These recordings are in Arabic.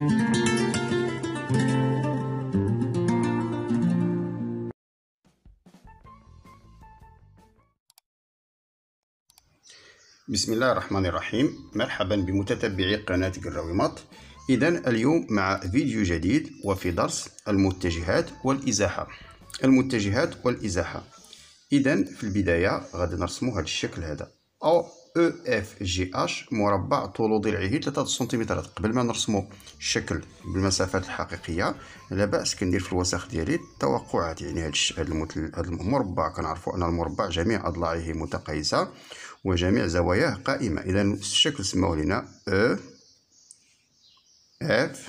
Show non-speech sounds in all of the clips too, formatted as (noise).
بسم الله الرحمن الرحيم مرحبا بمتتبعي قناة قراوي مط إذا اليوم مع فيديو جديد وفي درس المتجهات والإزاحة المتجهات والإزاحة إذا في البداية غادي نرسمو هذا الشكل هذا أو او اف جي اش مربع طوله ضلعه 3 سنتيمترات قبل ما نرسمو الشكل بالمسافات الحقيقيه لا باس كندير في الوسخ ديالي التوقعات يعني هذا هذا المربع كنعرفوا ان المربع جميع اضلاعه متقيسه وجميع زواياه قائمه اذا الشكل سموه لنا او اف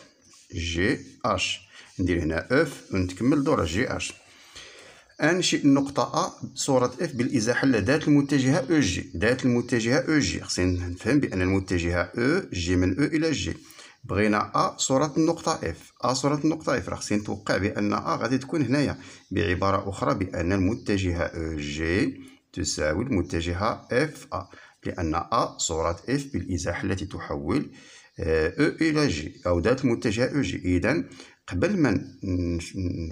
جي اش ندير هنا اف e ونتكمل دور جي اش أنشئ النقطة أ صورة اف بالإزاحة ذات المتجهة أو جي ذات المتجهة أو جي خصنا نفهم بأن المتجهة أو جي من أو إلى جي بغينا أ صورة النقطة اف أ صورة النقطة اف راه خصني نتوقع بأن أ غادي تكون هنايا بعبارة أخرى بأن المتجهة أو جي تساوي المتجهة اف أ لأن أ صورة اف بالإزاحة التي تحول أو إلى جي أو ذات المتجهة أو جي إذن قبل ما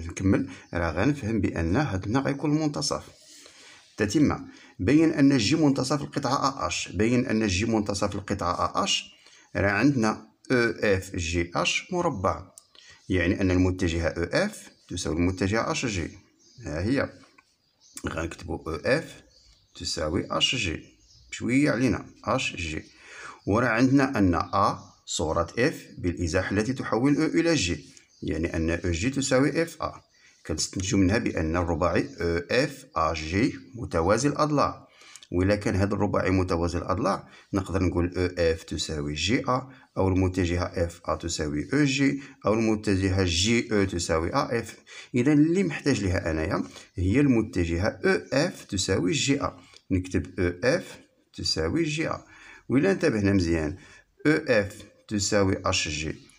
نكمل راه غنفهم بان هاد النوع غيكون المنتصف تتمه بين ان جي منتصف القطعه ا اش بين ان جي منتصف القطعه ا اش راه عندنا او اف جي اش مربع يعني ان المتجهه او اف تساوي المتجهه اش جي ها هي غنكتبو او اف تساوي اش جي شويه علينا اش جي وراه عندنا ان ا صوره اف بالازاحه التي تحول او الى جي يعني أن أو جي تساوي إف أ كنستنتجو منها بأن الرباعي أو إف أ جي متوازي الأضلاع وإلا كان هذا الرباعي متوازي الأضلاع نقدر نقول أو إف تساوي جي أ أو المتجهة إف أ تساوي أو جي أو المتجهة جي أو تساوي أ إف إذا اللي محتاج لها أنايا هي المتجهة أو إف تساوي جي أ نكتب أو إف تساوي جي أ وإلا انتبهنا مزيان أو إف تساوي أش جي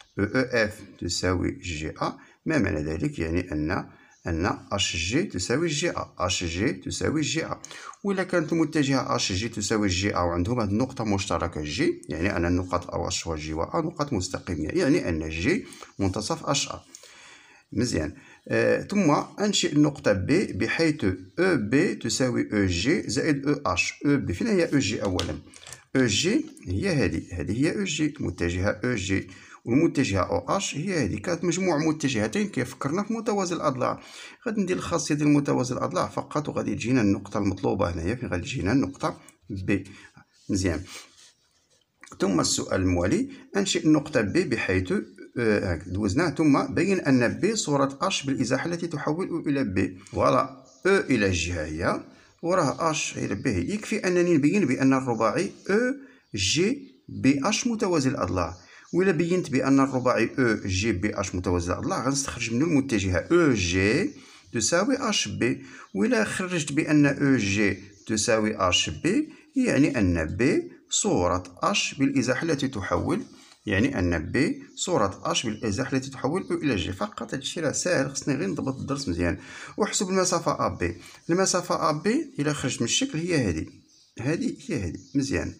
EF تساوي GA ما معنى ذلك يعني أن أن HG تساوي GA HG تساوي GA وإلا كانت متجهة HG تساوي GA وعندهم هذه النقطة مشتركة G يعني أن النقط أو G و A نقط مستقيمة يعني أن G منتصف HA مزيان آه ثم أنشئ النقطة B بحيث EB تساوي EG زائد EH EB فين هي EG أولا EG هي هذه هذه هي EG متجهة EG والمتجهه او اش هي هذه كانت مجموع متجهتين كيفكرنا في متوازي الاضلاع غادي ندير الخاصيه ديال متوازي الاضلاع فقط وغادي تجينا النقطه المطلوبه هنايا فين غادي تجينا النقطه بي مزيان ثم السؤال الموالي انشئ النقطه بي بحيث آه، دوزناه ثم بين ان بي صوره اش بالازاحه التي تحول الى بي فوالا او الى الجهه هي وراه اش الى بي يكفي انني نبين بان الرباعي او جي بي اش متوازي الاضلاع وإلا بينت بأن الرباعي أو جي بي أش متوزع أضلاع غنستخرج منه المتجهة أو e جي تساوي أش بي وإلا خرجت بأن أو e جي تساوي أش بي يعني أن بي صورة أش بالإزاحة التي تحول يعني أن بي صورة أش بالإزاحة التي تحول أو إلى جي فقط هادشي راه ساهل خصني غير نضبط الدرس مزيان وحسب المسافة أ بي المسافة أ بي إلا خرجت من الشكل هي هادي هادي هي هادي مزيان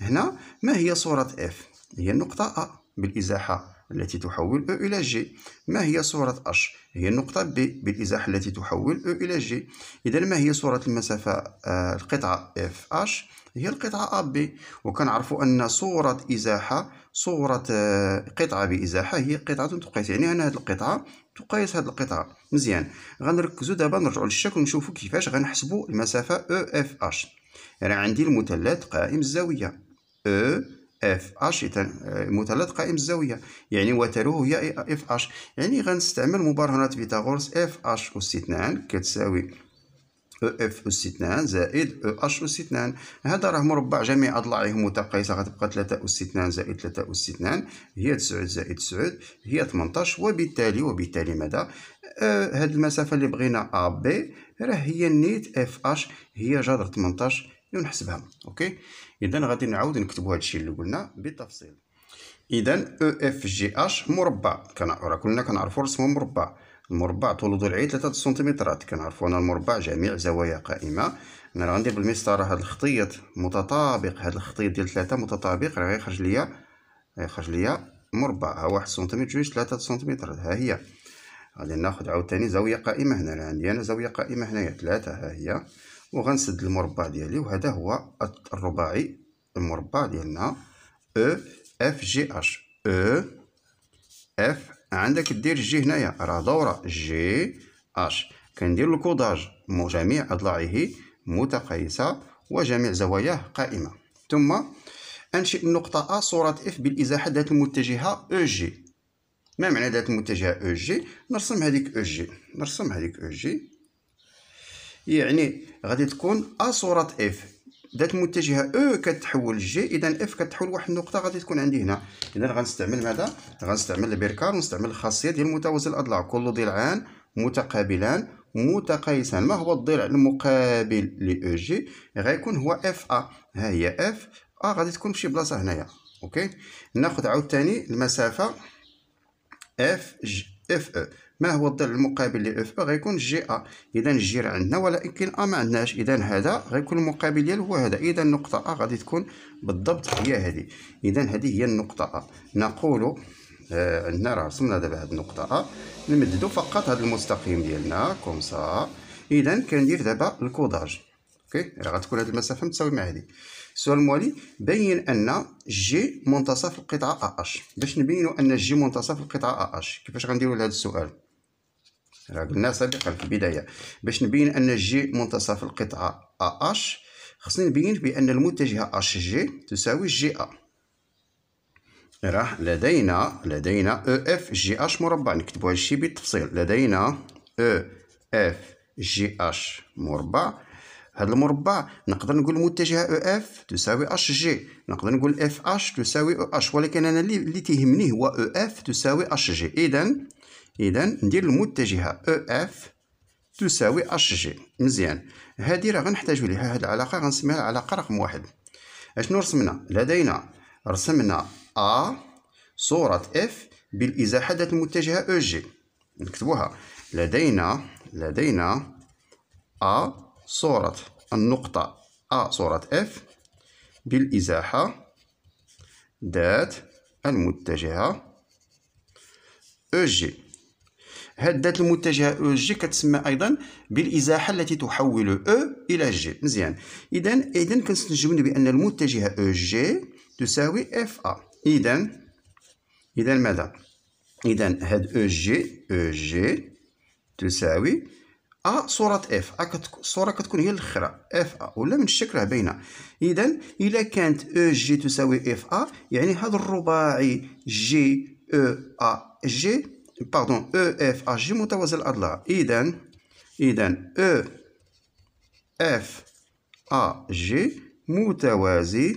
هنا ما هي صورة اف هي النقطة أ بالإزاحة التي تحول أو e إلى جي ما هي صورة أش هي النقطة ب بالإزاحة التي تحول أو e إلى جي إذا ما هي صورة المسافة آه، القطعة اف اش هي القطعة أبي وكنعرفوا أن صورة إزاحة صورة آه، قطعة بإزاحة هي قطعة تقيس يعني أنا هذه القطعة تقيس هذه القطعة مزيان غنركزوا دابا نرجعوا للشكل ونشوفوا كيفاش غنحسبوا المسافة او اف اش يعني عندي المثلث قائم الزاوية او e اف اش آه، مثلث قائم الزاويه يعني وتلوه هي اف اش يعني غنستعمل مبرهنات فيثاغورس اف اش اس 2 كتساوي او اف اس 2 زائد او اش اس 2 هذا راه مربع جميع اضلاعه متقيسه غتبقى 3 اس 2 زائد 3 اس 2 هي 9 زائد 9 هي 18 وبالتالي وبالتالي ماذا آه هاد المسافه اللي بغينا ا بي راه هي نيت اف اش هي جذر 18 ونحسبها اوكي اذا غادي نعاود نكتبوا الشيء اللي قلنا بالتفصيل اذا او e اف جي اش مربع كنا كلنا كنعرفوا رسمه مربع المربع طول ضلعي 3 سنتيمترات كنعرفوا انا المربع جميع زوايا قائمه انا راه غندير بالمسطره هاد الخطيط متطابق هاد الخطيط ديال 3 متطابق راه غيخرج ليا غيخرج ليا مربع ها 1 سنتيمتر 2 3 سنتيمتر ها هي غادي ناخد عاوتاني زاويه قائمه هنا راه عندي انا زاويه قائمه هنايا 3 ها هي وغنسد المربع ديالي وهذا هو الرباعي المربع ديالنا او اف جي اش او اف عندك دير جي هنايا راه دوره جي اش كندير الكوداج جميع اضلاعه متقيسه وجميع زواياه قائمه ثم انشئ النقطه ا صوره اف بالازاحه ذات المتجهه او جي ما معنى ذات المتجهه او جي نرسم هذيك او جي نرسم هذيك او جي يعني غادي تكون ا صوره اف ذات متجهه او e كتحول جي اذا اف كتحول واحد النقطه غادي تكون عندي هنا اذا غنستعمل ماذا غنستعمل البركار ونستعمل الخاصيه ديال متوازي الاضلاع كل ضلعان متقابلان متقايسان ما هو الضلع المقابل ل او e جي غيكون هو اف ا ها هي اف ا غادي تكون فشي بلاصه هنايا اوكي ناخذ عاوتاني المسافه اف جي اف او ما هو الضلع المقابل ل اف غيكون جي ا اذا جي راه عندنا ولكن ا ما عندناش اذا هذا غيكون المقابل ديالو هو هذا اذا النقطه ا غادي تكون بالضبط هي هذه اذا هذه هي النقطه ا نقول آه، عندنا راه وصلنا دابا هاد النقطه ا نمددو فقط هاد المستقيم ديالنا كوم سا اذا كندير دابا الكوداج اوكي راه غتكون هاد المسافه متساوي مع هادي السؤال الموالي بين ان جي منتصف القطعه ا اش باش نبينو ان جي منتصف القطعه ا اش كيفاش غنديرو لهاد السؤال قلنا سابقا في البداية باش نبين أن جي منتصف القطعة أ أش خصني نبين بأن المتجهة أش جي تساوي جي أ راه لدينا لدينا او اف جي اش مربع نكتبوا هذا الشيء بالتفصيل لدينا او اف جي اش مربع هذا المربع نقدر نقول متجهه او e اف تساوي اش جي نقدر نقول اف اش تساوي او اش ولكن انا اللي تيهمني هو او e اف تساوي اش جي اذا إذا ندير المتجهة أو e إف تساوي اش جي مزيان هذه راه غنحتاجو ليها هاد العلاقة غنسميها العلاقة رقم واحد اشنو رسمنا لدينا رسمنا أ صورة إف بالإزاحة ذات المتجهة أو e جي نكتبوها لدينا لدينا أ صورة النقطة أ صورة إف بالإزاحة ذات المتجهة أو e جي هاد المتجهه او جي كتسمى ايضا بالازاحه التي تحول او الى جي مزيان اذا اذا كنستنتجوا بان المتجهه او جي تساوي اف ا اذا اذا ماذا اذا هاد او جي او جي تساوي ا صوره اف ا الصوره كتكون هي الاخرى اف ا ولا من الشكل راه باينه اذا اذا كانت او جي تساوي اف ا يعني هذا الرباعي جي او ا جي باردون او اف جي متوازي الاضلاع اذا اذا او اف ا جي متوازي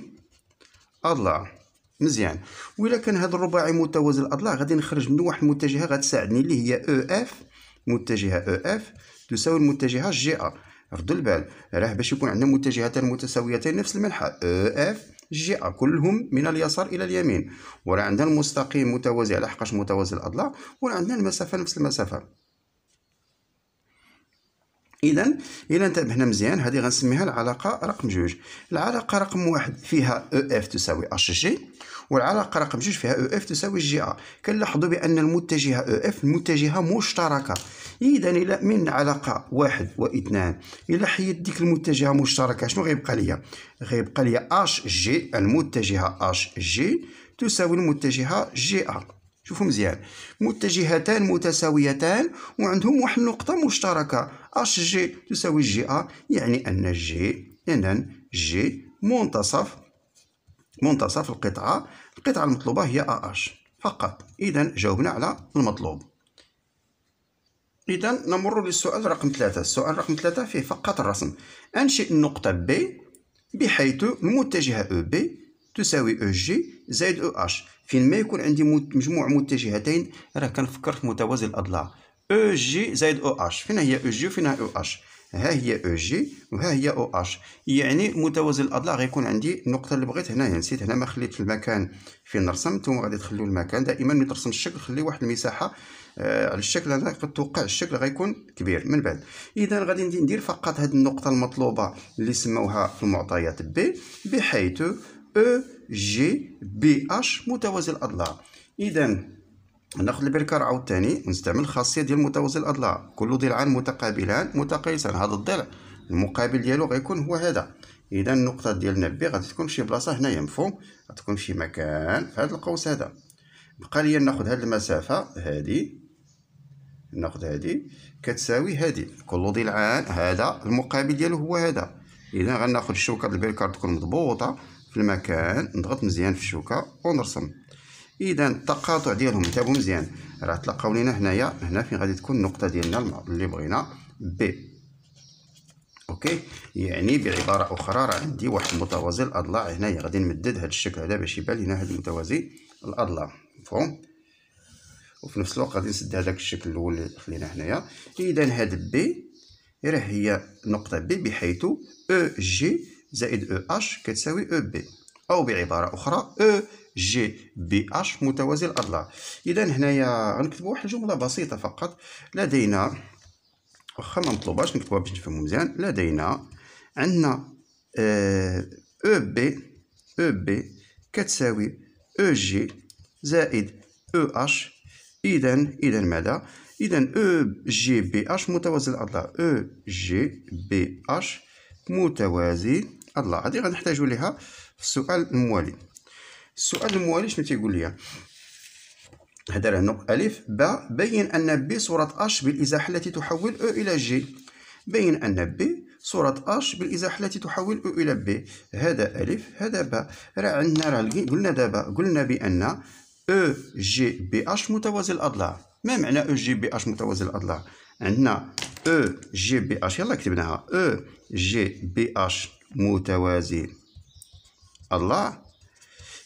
اضلاع مزيان وإلا كان هذا الرباعي متوازي الاضلاع غادي نخرج منه واحد المتجهه غتساعدني اللي هي او اف متجهه او اف تساوي المتجهه جي ا ردوا البال راه باش يكون عندنا متجهتان متساويتان نفس المنحى او اف جهه كلهم من اليسار الى اليمين ولا عندنا المستقيم متوازي على حقاش متوازي الاضلاع ولا عندنا المسافه نفس المسافه اذا الا انتبهنا مزيان هذه غنسميها العلاقه رقم جوج العلاقه رقم واحد فيها او e اف تساوي اش جي والعلاقه رقم جوج فيها او e اف تساوي جي ا كنلاحظوا بان المتجهه او e اف المتجهه مشتركه اذا الى من علاقه واحد واثنان الى حيد ديك المتجهه مشتركه شنو غيبقى ليا غيبقى ليا اش جي المتجهه اش جي تساوي المتجهه جي ا شوفوا مزيان متجهتان متساويتان وعندهم واحد النقطة مشتركة اش جي تساوي جي ا يعني ان جي ان جي منتصف منتصف القطعة القطعة المطلوبة هي ا اش فقط إذا جاوبنا على المطلوب إذا نمر للسؤال رقم ثلاثة السؤال رقم ثلاثة فيه فقط الرسم أنشئ النقطة بي بحيث المتجهة أو e بي تساوي او جي زائد او اش فين ما يكون عندي مجموع متجهتين راه كنفكر في متوازي الاضلاع او جي زائد او اش فين هي او جي وفين او اش ها هي او جي وها هي او اش يعني متوازي الاضلاع غيكون عندي النقطه اللي بغيت هنايا نسيت هنا ما خليت المكان فين نرسم نتوما غادي تخليو المكان دائما ملي ترسم الشكل خلي واحد المساحه آه على الشكل هذا كنتوقع الشكل غيكون كبير من بعد اذا غادي ندير فقط هذه النقطه المطلوبه اللي سموها في المعطيات بي بحيث E جي B H متوازي الأضلاع إذا ناخذ البركار عاوتاني نستعمل خاصية ديال متوازي الاضلاع كل ضلعان متقابلان متقايسان هذا الضلع المقابل ديالو غيكون هو هذا اذا النقطه ديالنا بي غادي تكون شي بلاصه هنايا مفهوم غتكون شي مكان في هذا القوس هذا بقى لي ناخذ هذه المسافه هذه ناخذ هذه كتساوي هذه كل ضلعان هذا المقابل ديالو هو هذا اذا غناخذ الشوكه البركار تكون مضبوطه في المكان نضغط مزيان في الشوكه ونرسم اذا التقاطع ديالهم تابو مزيان راه تلقاو لينا هنايا هنا فين غادي تكون النقطه ديالنا اللي بغينا بي اوكي يعني بعباره اخرى راه عندي واحد متوازي الاضلاع هنايا غادي نمدد هذا الشكل هذا باش يبان لينا هذا المتوازي الاضلاع مفهوم وفي نفس الوقت غادي نسد هذاك الشكل الاول اللي خلينا هنايا اذا هاد بي راه هي نقطه بي بحيث او جي زائد او e اش كتساوي او e بي او بعباره اخرى او جي بي اش متوازي الاضلاع اذا هنايا غنكتبوا واحد الجمله بسيطه فقط لدينا واخا ما مطلوباش نكتبوها باش نفهموا مزيان لدينا عندنا او بي او بي كتساوي او e جي زائد او اش اذا اذا ماذا اذا او جي بي اش متوازي الاضلاع او جي بي اش متوازي هاد لا هادي غنحتاجو ليها في السؤال الموالي السؤال الموالي شنو تيقول لي هذا راه الف ب بين ان ب صوره اش بالازاحه التي تحول او الى جي بين ان ب صورة اش بالإزاحة التي تحول أو إلى بي هذا ألف هذا ب راه عندنا راه قلنا دابا قلنا بأن أو جي بي أش متوازي الأضلاع ما معنى أو جي بي أش متوازي الأضلاع عندنا أو جي بي أش يلا كتبناها أو جي بي أش متوازين الله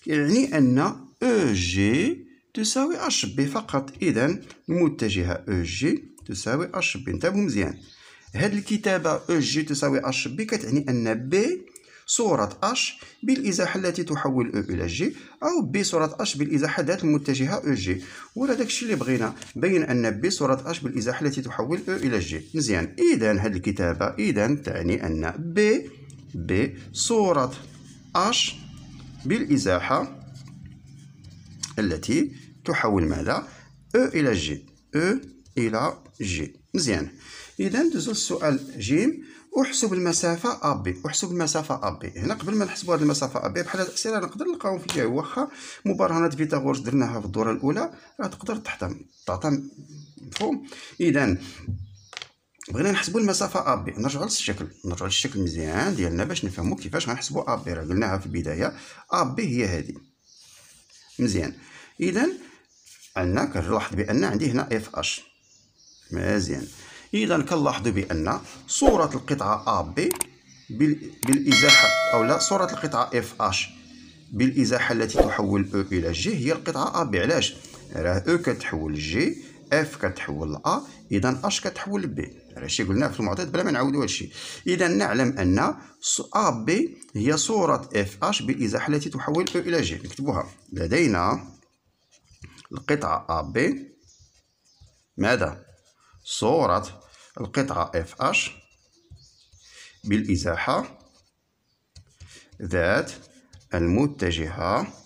يعني أن أو e جي تساوي أش بي فقط إذا المتجهة أو e جي تساوي أش بي انتبهوا مزيان هاد الكتابة أو e جي تساوي أش بي كتعني أن بي صورة أش بالإزاحة التي تحول أو إلى جي أو بي صورة أش بالإزاحة ذات المتجهة أو جي ولا داكشي اللي بغينا بين أن بي صورة أش بالإزاحة التي تحول أو إلى جي مزيان إذا هاد الكتابة إذا تعني أن بي صورة H بالإزاحة التي تحول ماذا؟ E إلى G E إلى G مزيان إذا ندوزو للسؤال ج احسب المسافه AB احسب المسافه AB هنا قبل ما نحسبوا هذه المسافه AB بحال هذه الاسئله نقدر نلقاهم في الجاي واخا مبرهنات فيثاغورس درناها في الدوره الاولى راه تقدر تحتم تعطى مفهوم اذا بغينا نحسبوا المسافه ا بي نرجعوا للشكل نرجعوا للشكل مزيان ديالنا باش نفهموا كيفاش غنحسبوا ا بي راه قلناها في البدايه ا بي هي هذه مزيان اذا عندنا كنلاحظ بان عندي هنا اف اش مزيان اذا كنلاحظوا بان صوره القطعه ا بي بالازاحه او لا صوره القطعه اف اش بالازاحه التي تحول او e الى جي هي القطعه ا بي علاش راه او e كتحول جي اف كتحول ل ا اذا اش كتحول ب بي هادشي قلنا في المعطيات بلا ما نعاودوا هادشي اذا نعلم ان ا بي هي صوره اف اش بالازاحه التي تحول او الى جي نكتبوها لدينا القطعه ا بي ماذا صوره القطعه اف اش بالازاحه ذات المتجهه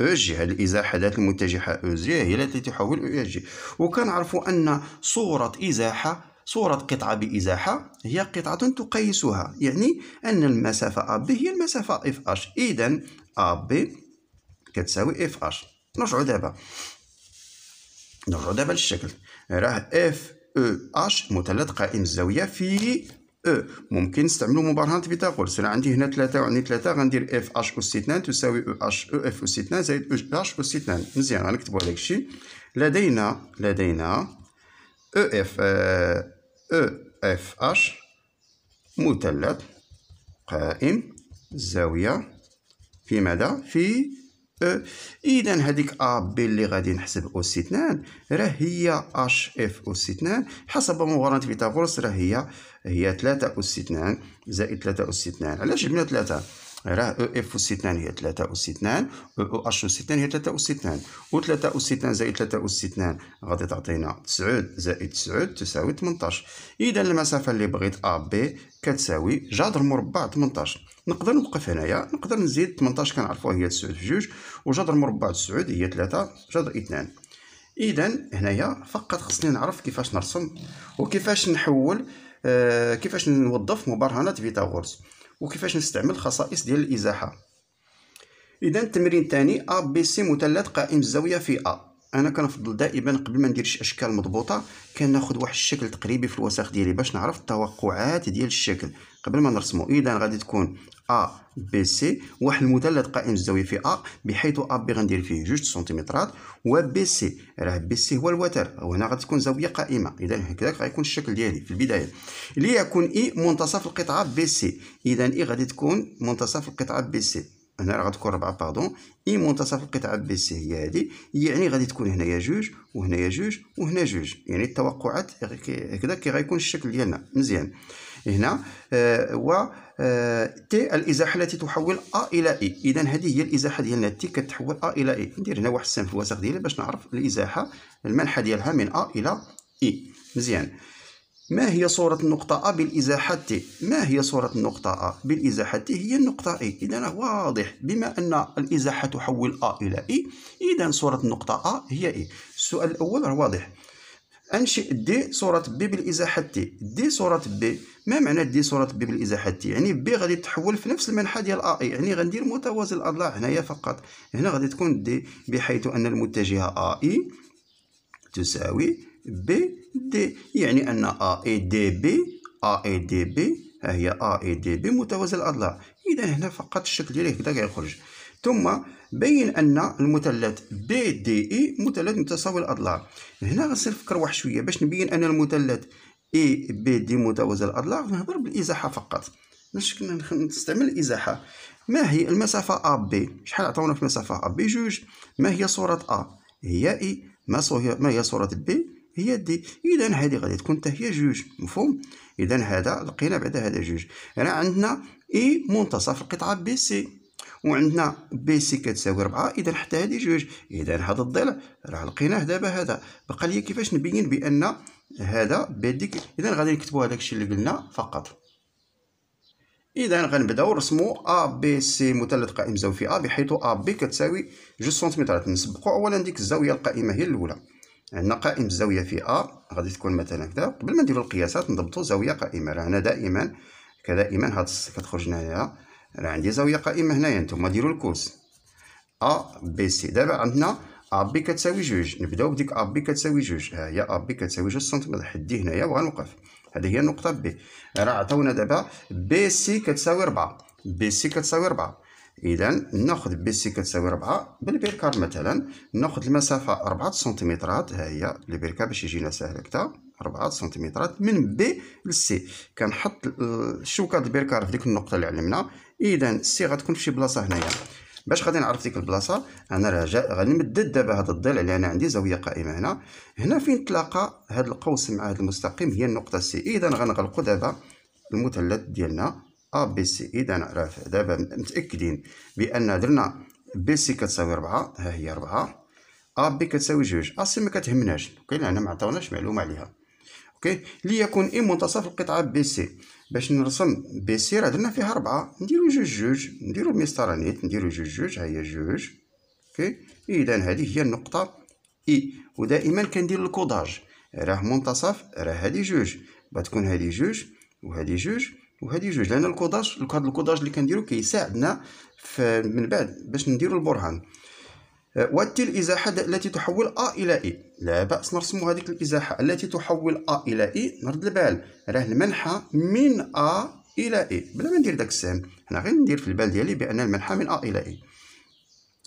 اوجي هذه الازاحه المتجهه اوزي هي التي تحول اوجي وكنعرفوا ان صوره ازاحه صورة قطعة بإزاحة هي قطعة تقيسها يعني أن المسافة AB هي المسافة FH إذا AB كتساوي FH نرجعوا دابا نرجعوا دابا للشكل راه اف او اش مثلث قائم الزاويه في او إيه، ممكن نستعملو مبرهنة فيثاغورس انا عندي هنا 3 وعندي 3 غندير اف اش اس 2 تساوي e e او اش e او اف اس 2 زائد او اش اس 2 مزيان غنكتبو هداك الشيء لدينا لدينا او اف او اف اش مثلث قائم الزاوية في ماذا؟ في او اذا هذيك ا بي اللي غادي نحسب اس 2 راه هي اش اف اس 2 حسب مقارنه بيتاغورس راه هي هي 3 اس 2 زائد 3 اس 2 علاش جبنا 3 راه او اف اس 2 هي 3 اس 2 او اش اس 2 هي 3 اس 2 و 3 اس 2 زائد 3 اس 2 غادي تعطينا 9 زائد 9 تساوي 18 اذا المسافه اللي بغيت ا بي كتساوي جذر مربع 18 نقدر نوقف هنايا نقدر نزيد 18 كنعرفوها هي 9 في جوج وجذر مربع 9 هي 3 جذر 2 اذا هنايا فقط خصني نعرف كيفاش نرسم وكيفاش نحول آه كيفاش نوظف مبرهنات فيثاغورس وكيفاش نستعمل خصائص ديال الازاحه اذا التمرين الثاني ا بي سي مثلث قائم الزاويه في ا انا كنفضل دائما قبل ما ندير شي اشكال مضبوطه كناخذ واحد الشكل تقريبي في الوساخ ديالي باش نعرف التوقعات ديال الشكل قبل ما نرسمو اذا غادي تكون ا بي سي واحد المثلث قائم الزاويه في ا بحيث ا بي غندير فيه جوج سنتيمترات و بي سي راه بي سي هو الوتر وهنا غادي تكون زاويه قائمه اذا هكذاك غيكون الشكل ديالي في البدايه ليكون اي e منتصف القطعه بي سي اذا اي غادي تكون منتصف القطعه بي سي هنا راه غتكون 4 باردون اي منتصف القطعة بي سي هي هادي يعني غادي تكون هنايا جوج وهنايا جوج وهنا جوج يعني التوقعات هكذا كي غيكون الشكل ديالنا مزيان هنا آه، و آه، تي الازاحه التي تحول ا الى اي اذا هذه هي الازاحه ديالنا تي كتحول ا الى اي ندير هنا واحد السهم في الوسخ ديالي باش نعرف الازاحه المنحه ديالها من ا الى اي مزيان ما هي صورة النقطة ا بالإزاحة تي ما هي صورة النقطة ا بالإزاحة تي هي النقطة اي إذا واضح بما أن الإزاحة تحول ا إلى اي إذا صورة النقطة ا هي اي السؤال الأول واضح أنشئ دي صورة بي بالإزاحة تي دي صورة بي ما معنى دي صورة بي بالإزاحة تي يعني بي غادي تحول في نفس المنحة ديال أ يعني غندير متوازي الأضلاع هنايا فقط هنا غادي تكون دي بحيث أن المتجهة أ إي e تساوي بي دي يعني أن أ إي دي بي أ إي دي بي ها هي أ إي دي بي متوازي الأضلاع إذا هنا فقط الشكل ديالي هكذا كيخرج ثم بين ان المثلث بي دي اي مثلث متساوي الاضلاع هنا غنصير نفكر واحد شويه باش نبين ان المثلث اي بي دي متوازي الاضلاع نهضر بالازاحه فقط باش نستعمل الازاحه ما هي المسافه ا بي شحال عطاونا في مسافه ا بي جوج ما هي صوره ا هي اي e. ما ما هي صوره بي هي دي اذا هذه غادي تكون حتى هي جوج مفهوم اذا هذا لقينا بعد هذا جوج هنا عندنا اي e منتصف القطعه بي سي وعندنا بي سي كتساوي 4 اذا حتى هذه جوج اذا هذا الضلع راه لقيناه دابا هذا بقى لي كيفاش نبين بان هذا بيديك اذا غادي نكتبوا هذاك الشيء اللي قلنا فقط اذا غنبداو نرسمو ا بي سي مثلث قائم زاوية ا بحيث ا بي كتساوي جوج سنتيمترات نسبقو اولا ديك الزاويه القائمه هي الاولى عندنا قائم الزاويه في ا غادي تكون مثلا كذا قبل ما نديرو القياسات نضبطو زاويه قائمه راه هنا دائما كدائما هاد كتخرج هنايا انا عندي زاويه قائمه هنايا نتوما ديروا الكوس ا بي سي دابا عندنا ا بي كتساوي جوج نبداو بديك ا بي كتساوي جوج ها هي ا بي كتساوي جوج سنتيمتر حدي هنايا وغنوقف هذه هي النقطه بي راه عطاونا دابا بي سي كتساوي 4 بي سي كتساوي 4 اذا ناخذ بي سي كتساوي 4 بالبركار مثلا ناخذ المسافه 4 سنتيمترات ها هي البركه باش يجينا ساهل هكذا 4 سنتيمترات من بي لسي كنحط الشوكه ديال البركه في ديك النقطه اللي علمنا اذا سي غتكون في شي بلاصه هنايا باش غادي نعرف ديك البلاصه انا رجاء غنمدد دابا هذا الضلع اللي انا عندي زاويه قائمه هنا هنا فين تلاقى هذا القوس مع هذا المستقيم هي النقطه سي اذا غنغلقوا دابا المثلث ديالنا أ بي سي إذا نعرف دابا متأكدين بأن درنا بي سي كتساوي ربعة ها هي ربعة أ بي كتساوي جوج أ سي ما كتهمناش أوكي لأن ما عطاوناش معلومة عليها أوكي ليكون إي منتصف القطعة بي سي باش نرسم بي سي راه درنا فيها ربعة نديرو جوج جوج نديرو ميسترانيت نديرو جوج جوج ها هي جوج أوكي إذا هذه هي النقطة إي e. ودائما كندير الكوداج راه منتصف راه هادي جوج تكون هادي جوج وهذه جوج وهادي جوج لان الكوداج هاد الكوداج اللي كنديرو كيساعدنا من بعد باش نديرو البرهان أه، واتي الازاحه التي تحول ا الى اي لا باس نرسمو هذيك الازاحه التي تحول ا الى اي نرد البال راه المنحى من ا الى اي بلا ما ندير داك السهم انا غير ندير في البال ديالي بان المنحى من ا الى اي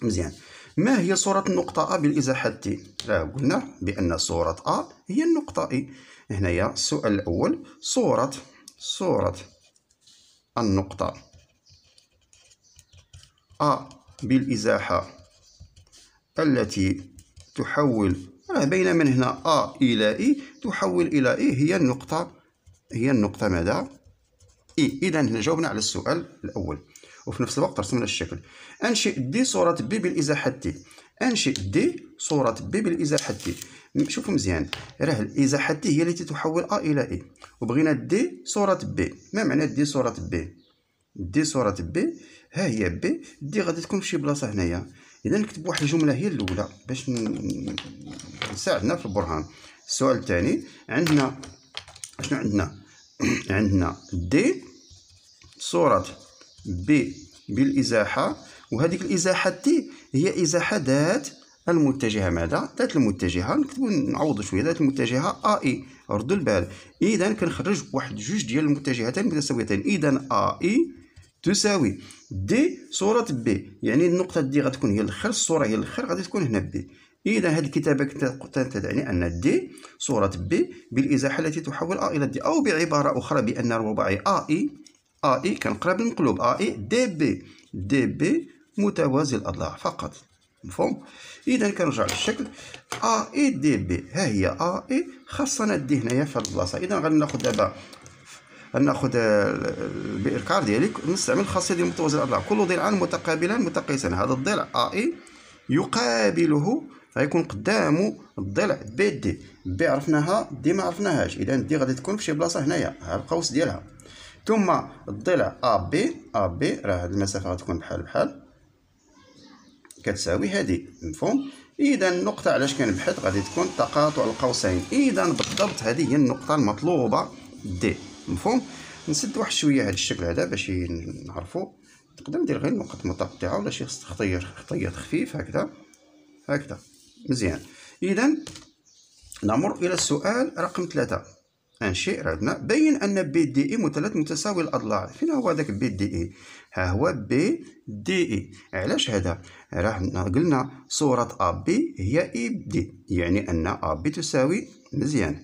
مزيان ما هي صورة النقطة أ بالإزاحة تي؟ راه قلنا بأن صورة أ هي النقطة إي هنايا السؤال الأول صورة صورة النقطة أ بالإزاحة التي تحول بين من هنا أ إلى إي تحول إلى إي هي النقطة هي النقطة ماذا؟ إي إذا هنا جاوبنا على السؤال الأول وفي نفس الوقت رسمنا الشكل أنشئ دي صورة بي بالإزاحة تي انشئ دي صورة بي بالازاحة دي شوفوا مزيان راه الازاحة دي هي التي تحول ا الى اي وبغينا دي صورة بي ما معنى دي صورة بي دي صورة بي ها هي بي دي غادي تكون في شي بلاصة هنايا اذا نكتب واحد الجملة هي الاولى باش نساعدنا في البرهان السؤال الثاني عندنا شنو عندنا (clears throat) عندنا دي صورة بي بالازاحة وهذيك الازاحه تي هي ازاحه ذات المتجهه ماذا ذات المتجهه نكتبوا نعوضوا شويه ذات المتجهه ا اي ردوا البال اذا كنخرج واحد جوج ديال المتجهتين متساويتين اذا ا اي تساوي دي صورة بي يعني النقطة دي غتكون هي الاخر الصورة هي الاخر غادي تكون هنا بي إذا هذه الكتابة تدعني أن دي صورة بي بالإزاحة التي تحول أ إلى دي أو بعبارة أخرى بأن رباعي أ إي أ إي كنقرا بالمقلوب أ إي دي بي دي بي متوازي الأضلاع فقط مفهوم إذا كنرجع للشكل أ إي دي بي ها هي أ إي e، خاصنا دي هنايا في هاد البلاصة إذا غناخد دابا غناخد البئر كار ديالي نستعمل الخاصية ديال متوازي الأضلاع كل ضلعان متقابلان متقيسان هذا الضلع أ إي e يقابله غيكون قدامه الضلع بي دي بي عرفناها دي ما عرفناهاش اذا دي غادي تكون في شي بلاصه هنايا ها القوس ديالها ثم الضلع ا بي ا بي راه هاد المسافه غتكون بحال بحال كتساوي هادي مفهوم اذا النقطه علاش كنبحث غادي تكون تقاطع القوسين اذا بالضبط هذه هي النقطه المطلوبه دي مفهوم نسد واحد شويه هذا الشكل هذا باش نعرفوا تقدر ندير غير نقط متقطعه ولا شي خطيه خطيه خفيف هكذا هكذا مزيان اذا نمر الى السؤال رقم ثلاثة انشئ عندنا بين ان بي دي اي مثلث متساوي الاضلاع فين هو هذاك بي دي اي ها هو بي دي اي علاش هذا راه قلنا صوره ا بي هي اي e دي يعني ان ا بي تساوي مزيان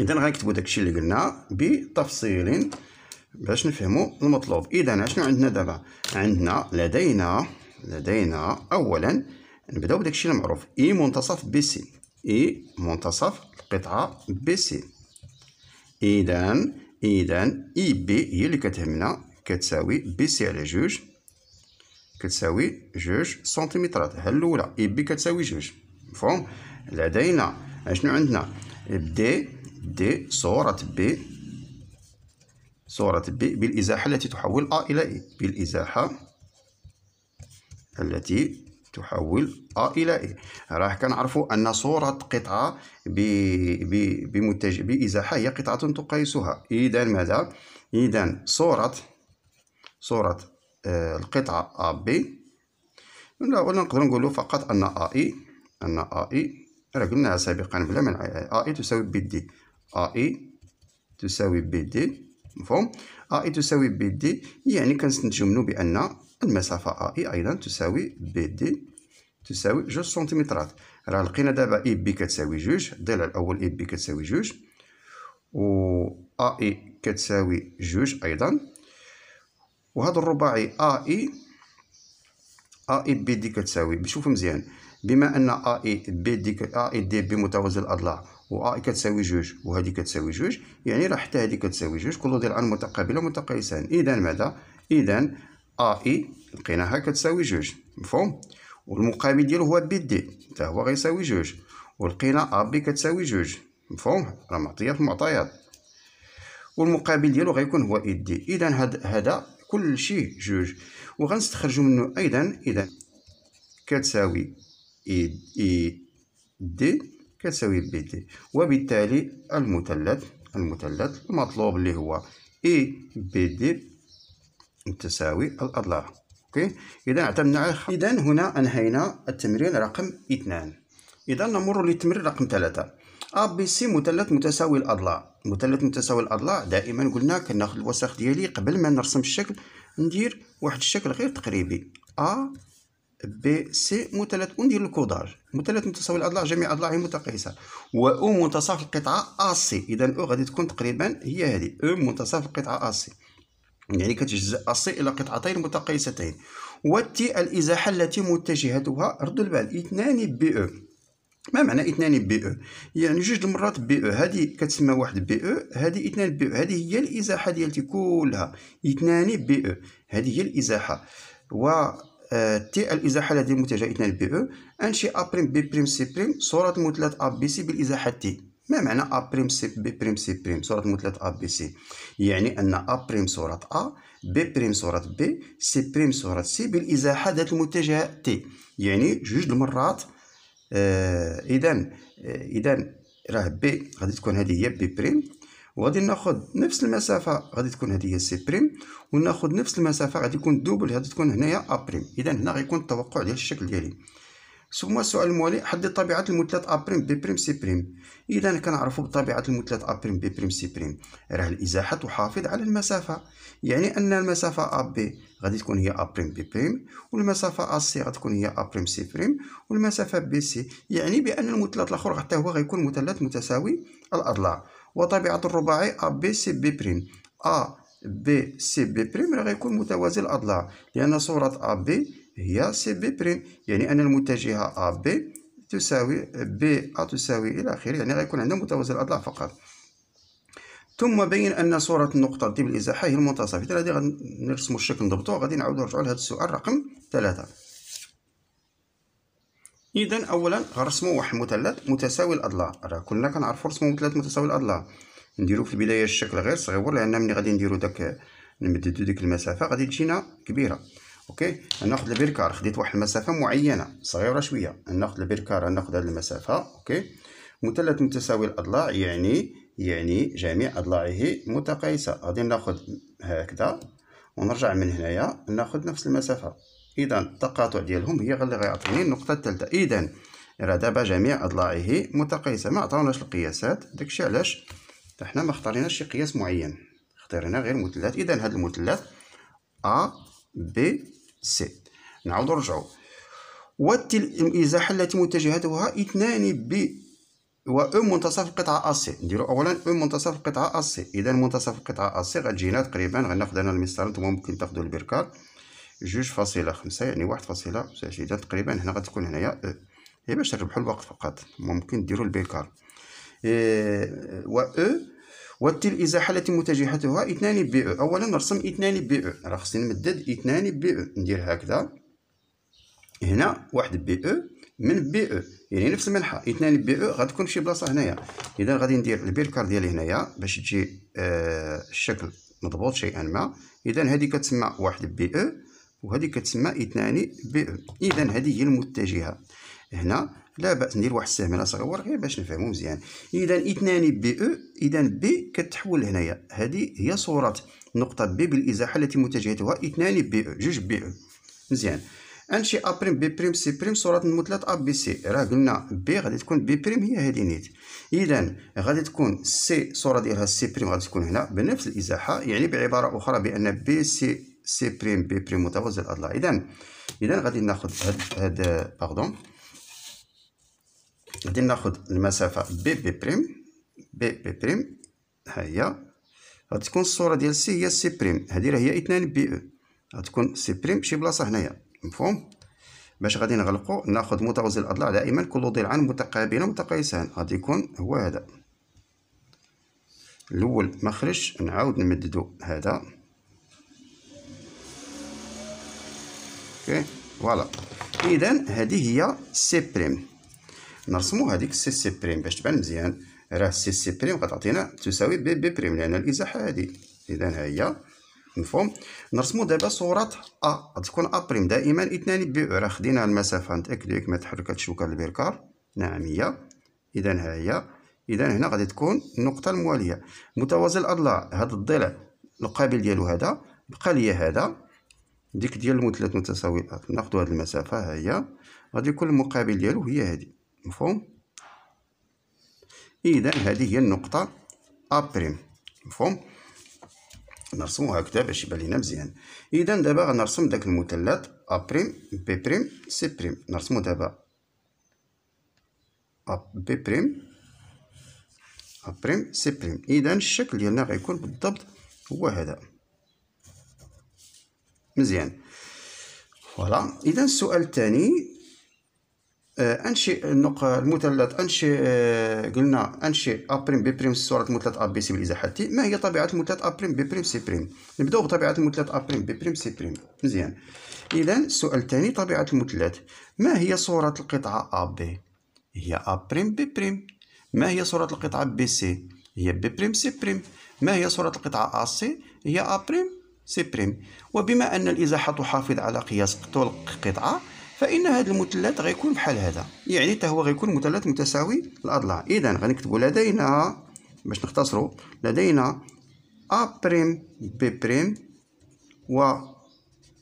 اذا غنكتبوا داكشي اللي قلنا بتفصيل باش نفهموا المطلوب اذا شنو عندنا دابا عندنا لدينا لدينا اولا نبداو بداكشي المعروف اي e منتصف بي سي اي منتصف القطعه بي سي اذا اذا اي e بي هي اللي كتهمنا كتساوي بي سي على جوج كتساوي جوج سنتيمترات ها الاولى اي بي كتساوي جوج مفهوم لدينا شنو عندنا دي دي صورة بي صورة بي بالإزاحة التي تحول أ إلى إي e. بالإزاحة التي تحول أ إلى إي e. راه كنعرفوا أن صورة قطعة ب... ب... بإزاحة هي قطعة تقيسها إذا ماذا؟ إذا صورة صورة آه، القطعة AB بي ولا نقدر نقولو فقط أن AE أن AE راه قلناها سابقا بلا منع أ إي تساوي بي AE تساوي بي مفهوم AE تساوي بي يعني كنستنتجو منو بأن المسافة AE أيضا تساوي بي تساوي جوج سنتيمترات راه لقينا دابا إي بي كتساوي جوج الضلع الأول إي بي كتساوي جوج و أ إي كتساوي جوج أيضا وهذا الرباعي ا اي ا اي بي دي كتساوي بشوف مزيان بما ان ا اي بي دي ا اي دي بي متوازي الاضلاع و اي e كتساوي جوج وهذه كتساوي جوج يعني راه حتى هذه كتساوي جوج كل ضلعان متقابله متقايسان اذا ماذا اذا ا اي e لقيناها كتساوي جوج مفهوم والمقابل ديالو هو بي دي حتى هو غيساوي جوج ولقينا ا بي كتساوي جوج مفهوم راه معطيه في المعطيات والمقابل ديالو غيكون هو اي دي اذا هذا كل شيء جوج وغنستخرجوا منه ايضا اذا كتساوي اي اي دي كتساوي بي دي وبالتالي المثلث المثلث المطلوب اللي هو اي بي دي تساوي الاضلاع اوكي اذا اعتمدنا اذا هنا انهينا التمرين رقم اثنان اذا نمر للتمرين رقم ثلاثة أ بي سي مثلث متساوي الأضلاع مثلث متساوي الأضلاع دائما قلنا كناخد الوسخ ديالي قبل ما نرسم الشكل ندير واحد الشكل غير تقريبي أ بي سي مثلث وندير الكوداج مثلث متساوي الاضلاع جميع اضلاعه متقيسه و او منتصف القطعه ا سي اذا او غادي تكون تقريبا هي هذه او منتصف القطعه ا سي يعني كتجزا ا سي الى قطعتين متقيستين و تي الازاحه التي متجهتها ردوا البال اثنان بي او ما معنى اثنان بي او يعني جوج المرات بي او هذه كتسمى واحد بي او هذه اثنان بي او هذه هي الازاحه ديالتي كلها اثنان بي او هذه هي الازاحه و آه، تي الازاحه لدى المتجه اثنان بي او انشي ا بريم بي بريم سي بريم صوره مثلث ا بي سي بالازاحه تي ما معنى ا بريم سي بي بريم سي بريم صوره مثلث ا بي سي يعني ان ا بريم صوره ا بي بريم صوره بي سي بريم صوره سي بالازاحه ذات المتجه تي يعني جوج المرات اذا آه، اذا آه، راه بي غادي تكون هذه هي بي بريم وغادي ناخذ نفس المسافه غادي تكون هذه هي سي بريم وناخذ نفس المسافه غادي يكون دوبل غادي تكون هنايا ا بريم اذا هنا غيكون التوقع ديال الشكل ديالي ثم السؤال الموالي حدد طبيعة المثلث أ بريم بي بريم سي بريم إذا كنعرفوا بطبيعة المثلث أ بريم بي بريم سي بريم راه الإزاحة تحافظ على المسافة يعني أن المسافة أ بي غادي تكون هي أ بريم بي بريم والمسافة أ سي غتكون هي أ بريم سي بريم والمسافة بي سي يعني بأن المثلث الآخر حتى هو غيكون مثلث متساوي الأضلاع وطبيعة الرباعي أ بي سي بي بريم أ بي سي بي بريم راه غيكون متوازي الأضلاع لأن صورة أ بي هي سي بي بريم يعني أن المتجهة أ بي تساوي بي أ تساوي إلى آخره يعني غيكون عندنا متوازي الأضلاع فقط ثم بين أن صورة النقطة الضيم الإزاحة هي المنتصف إذا غادي نرسموا الشكل نضبطوه غادي نعاودو نرجعو لهذا السؤال رقم ثلاثة إذا أولا غنرسمو واحد المثلث متساوي الأضلاع راه كلنا كنعرفو نرسمو مثلث متساوي الأضلاع نديرو في البداية الشكل غير صغير لأن ملي غادي نديرو داك نمددو ديك المسافة غادي تجينا كبيرة اوكي ناخذ البركار خديت واحد المسافه معينه صغيره شويه ناخذ البركار ناخذ هذه المسافه اوكي مثلث متساوي الاضلاع يعني يعني جميع اضلاعه متقايسه غادي ناخذ هكذا ونرجع من هنايا ناخذ نفس المسافه اذا التقاطع ديالهم هي اللي غيعطيني النقطه الثالثه اذا راه دابا جميع اضلاعه متقايسه ما عطاوناش القياسات داكشي علاش حنا ما اختاريناش شي قياس معين اختارينا غير مثلث اذا هذا المثلث ا بي سي نعاود نرجعو الإزاحة التي متجهتها اثنان بي و منتصف القطعة أسي نديرو أولا أو منتصف القطعة أسي إذا منتصف القطعة أسي غتجينا تقريبا غناخد أنا المسطرة نتوما ممكن تاخدو البركار جوج فاصلة خمسة يعني واحد فاصلة سبعة تقريبا هنا غتكون هنايا هي إيه، باش تربحو الوقت فقط ممكن ديرو البركار إيه، و أو والتل الازاحه التي متجهتها اثنان بي او اولا نرسم اثنان بي او راه خصني نمدد اثنان بي او ندير هكذا هنا واحد بي او من بي او يعني نفس المنحة اثنان بي او غتكون شي بلاصه هنايا اذا غادي ندير البيركار ديالي هنايا باش تجي آه الشكل مضبوط شيئا ما اذا هادي كتسمى واحد بي او وهادي كتسمى اثنان بي او اذا هادي هي المتجهه هنا لا باس ندير واحد الاستعمال صغير غير باش نفهمو مزيان اذا اثنان بي او اذا بي كتحول هنايا هذه هي صوره نقطه بي بالازاحه التي متجهتها اثنان بي او جوج بي او مزيان انشي ا بريم بي بريم سي بريم صوره مثلث ا بي سي راه قلنا بي غادي تكون بي بريم هي هذه نيت اذا غادي تكون سي صوره ديالها سي بريم غادي تكون هنا بنفس الازاحه يعني بعباره اخرى بان بي سي سي بريم بي بريم متوازي الاضلاع اذا اذا غادي ناخذ هاد هاد باردون غادي ناخد المسافه بي بي بريم بي بي بريم ها هي غتكون الصوره ديال سي هي سي بريم هذه راه هي اثنان بي او e. غتكون سي بريم شي بلاصه هنايا مفهوم باش غادي نغلقو ناخد متوازي الاضلاع دائما كل ضلعان متقابلان متقايسان غادي يكون هو هذا الاول مخرج نعاود نمددو هذا اوكي فوالا اذا هذه هي سي بريم نرسمو هذيك سي سي بريم باش تبان مزيان راه سي سي بريم غتعطينا تساوي بي بي بريم لان الازاحه هذه اذا ها هي مفهوم نرسمو دابا صوره ا تكون ا بريم دائما اثنان بي او راه خدينا المسافه نتاكدو ليك ما تحركتش الشوكه البركار نعم هي اذا ها هي اذا هنا غادي تكون النقطه المواليه متوازي الاضلاع هذا الضلع القابل ديالو هذا بقى لي هذا ديك ديال المثلث متساوي الاطراف ناخذ هذه المسافه ها هي غادي يكون المقابل ديالو هي هذه مفهوم اذا هذه هي النقطه ابريم مفهوم نرسموها هكذا باش يبان لينا مزيان اذا دابا غنرسم داك المثلث ابريم بي بريم سي بريم نرسمو دابا بي بريم بريم سي بريم اذا الشكل ديالنا غيكون بالضبط هو هذا مزيان فوالا اذا السؤال الثاني آه، انشئ النق المثلث انشئ آه، قلنا انشئ ا بريم بي بريم صوره المثلث ا بي سي بالازاحه ما هي طبيعه المثلث ا بريم بي بريم سي بريم نبداو بطبيعه المثلث ا بريم بي بريم سي بريم مزيان اذا السؤال الثاني طبيعه المثلث ما هي صوره القطعه ا بي هي ا بريم بي بريم ما هي صوره القطعه بي سي هي بي بريم سي بريم ما هي صوره القطعه ا سي هي ا بريم سي بريم وبما ان الازاحه تحافظ على قياس طول القطعه فان هذا المثلث غيكون بحال هذا يعني حتى هو غيكون مثلث متساوي الاضلاع اذا غنكتبوا لدينا باش نختصروا لدينا ا بريم بي بريم و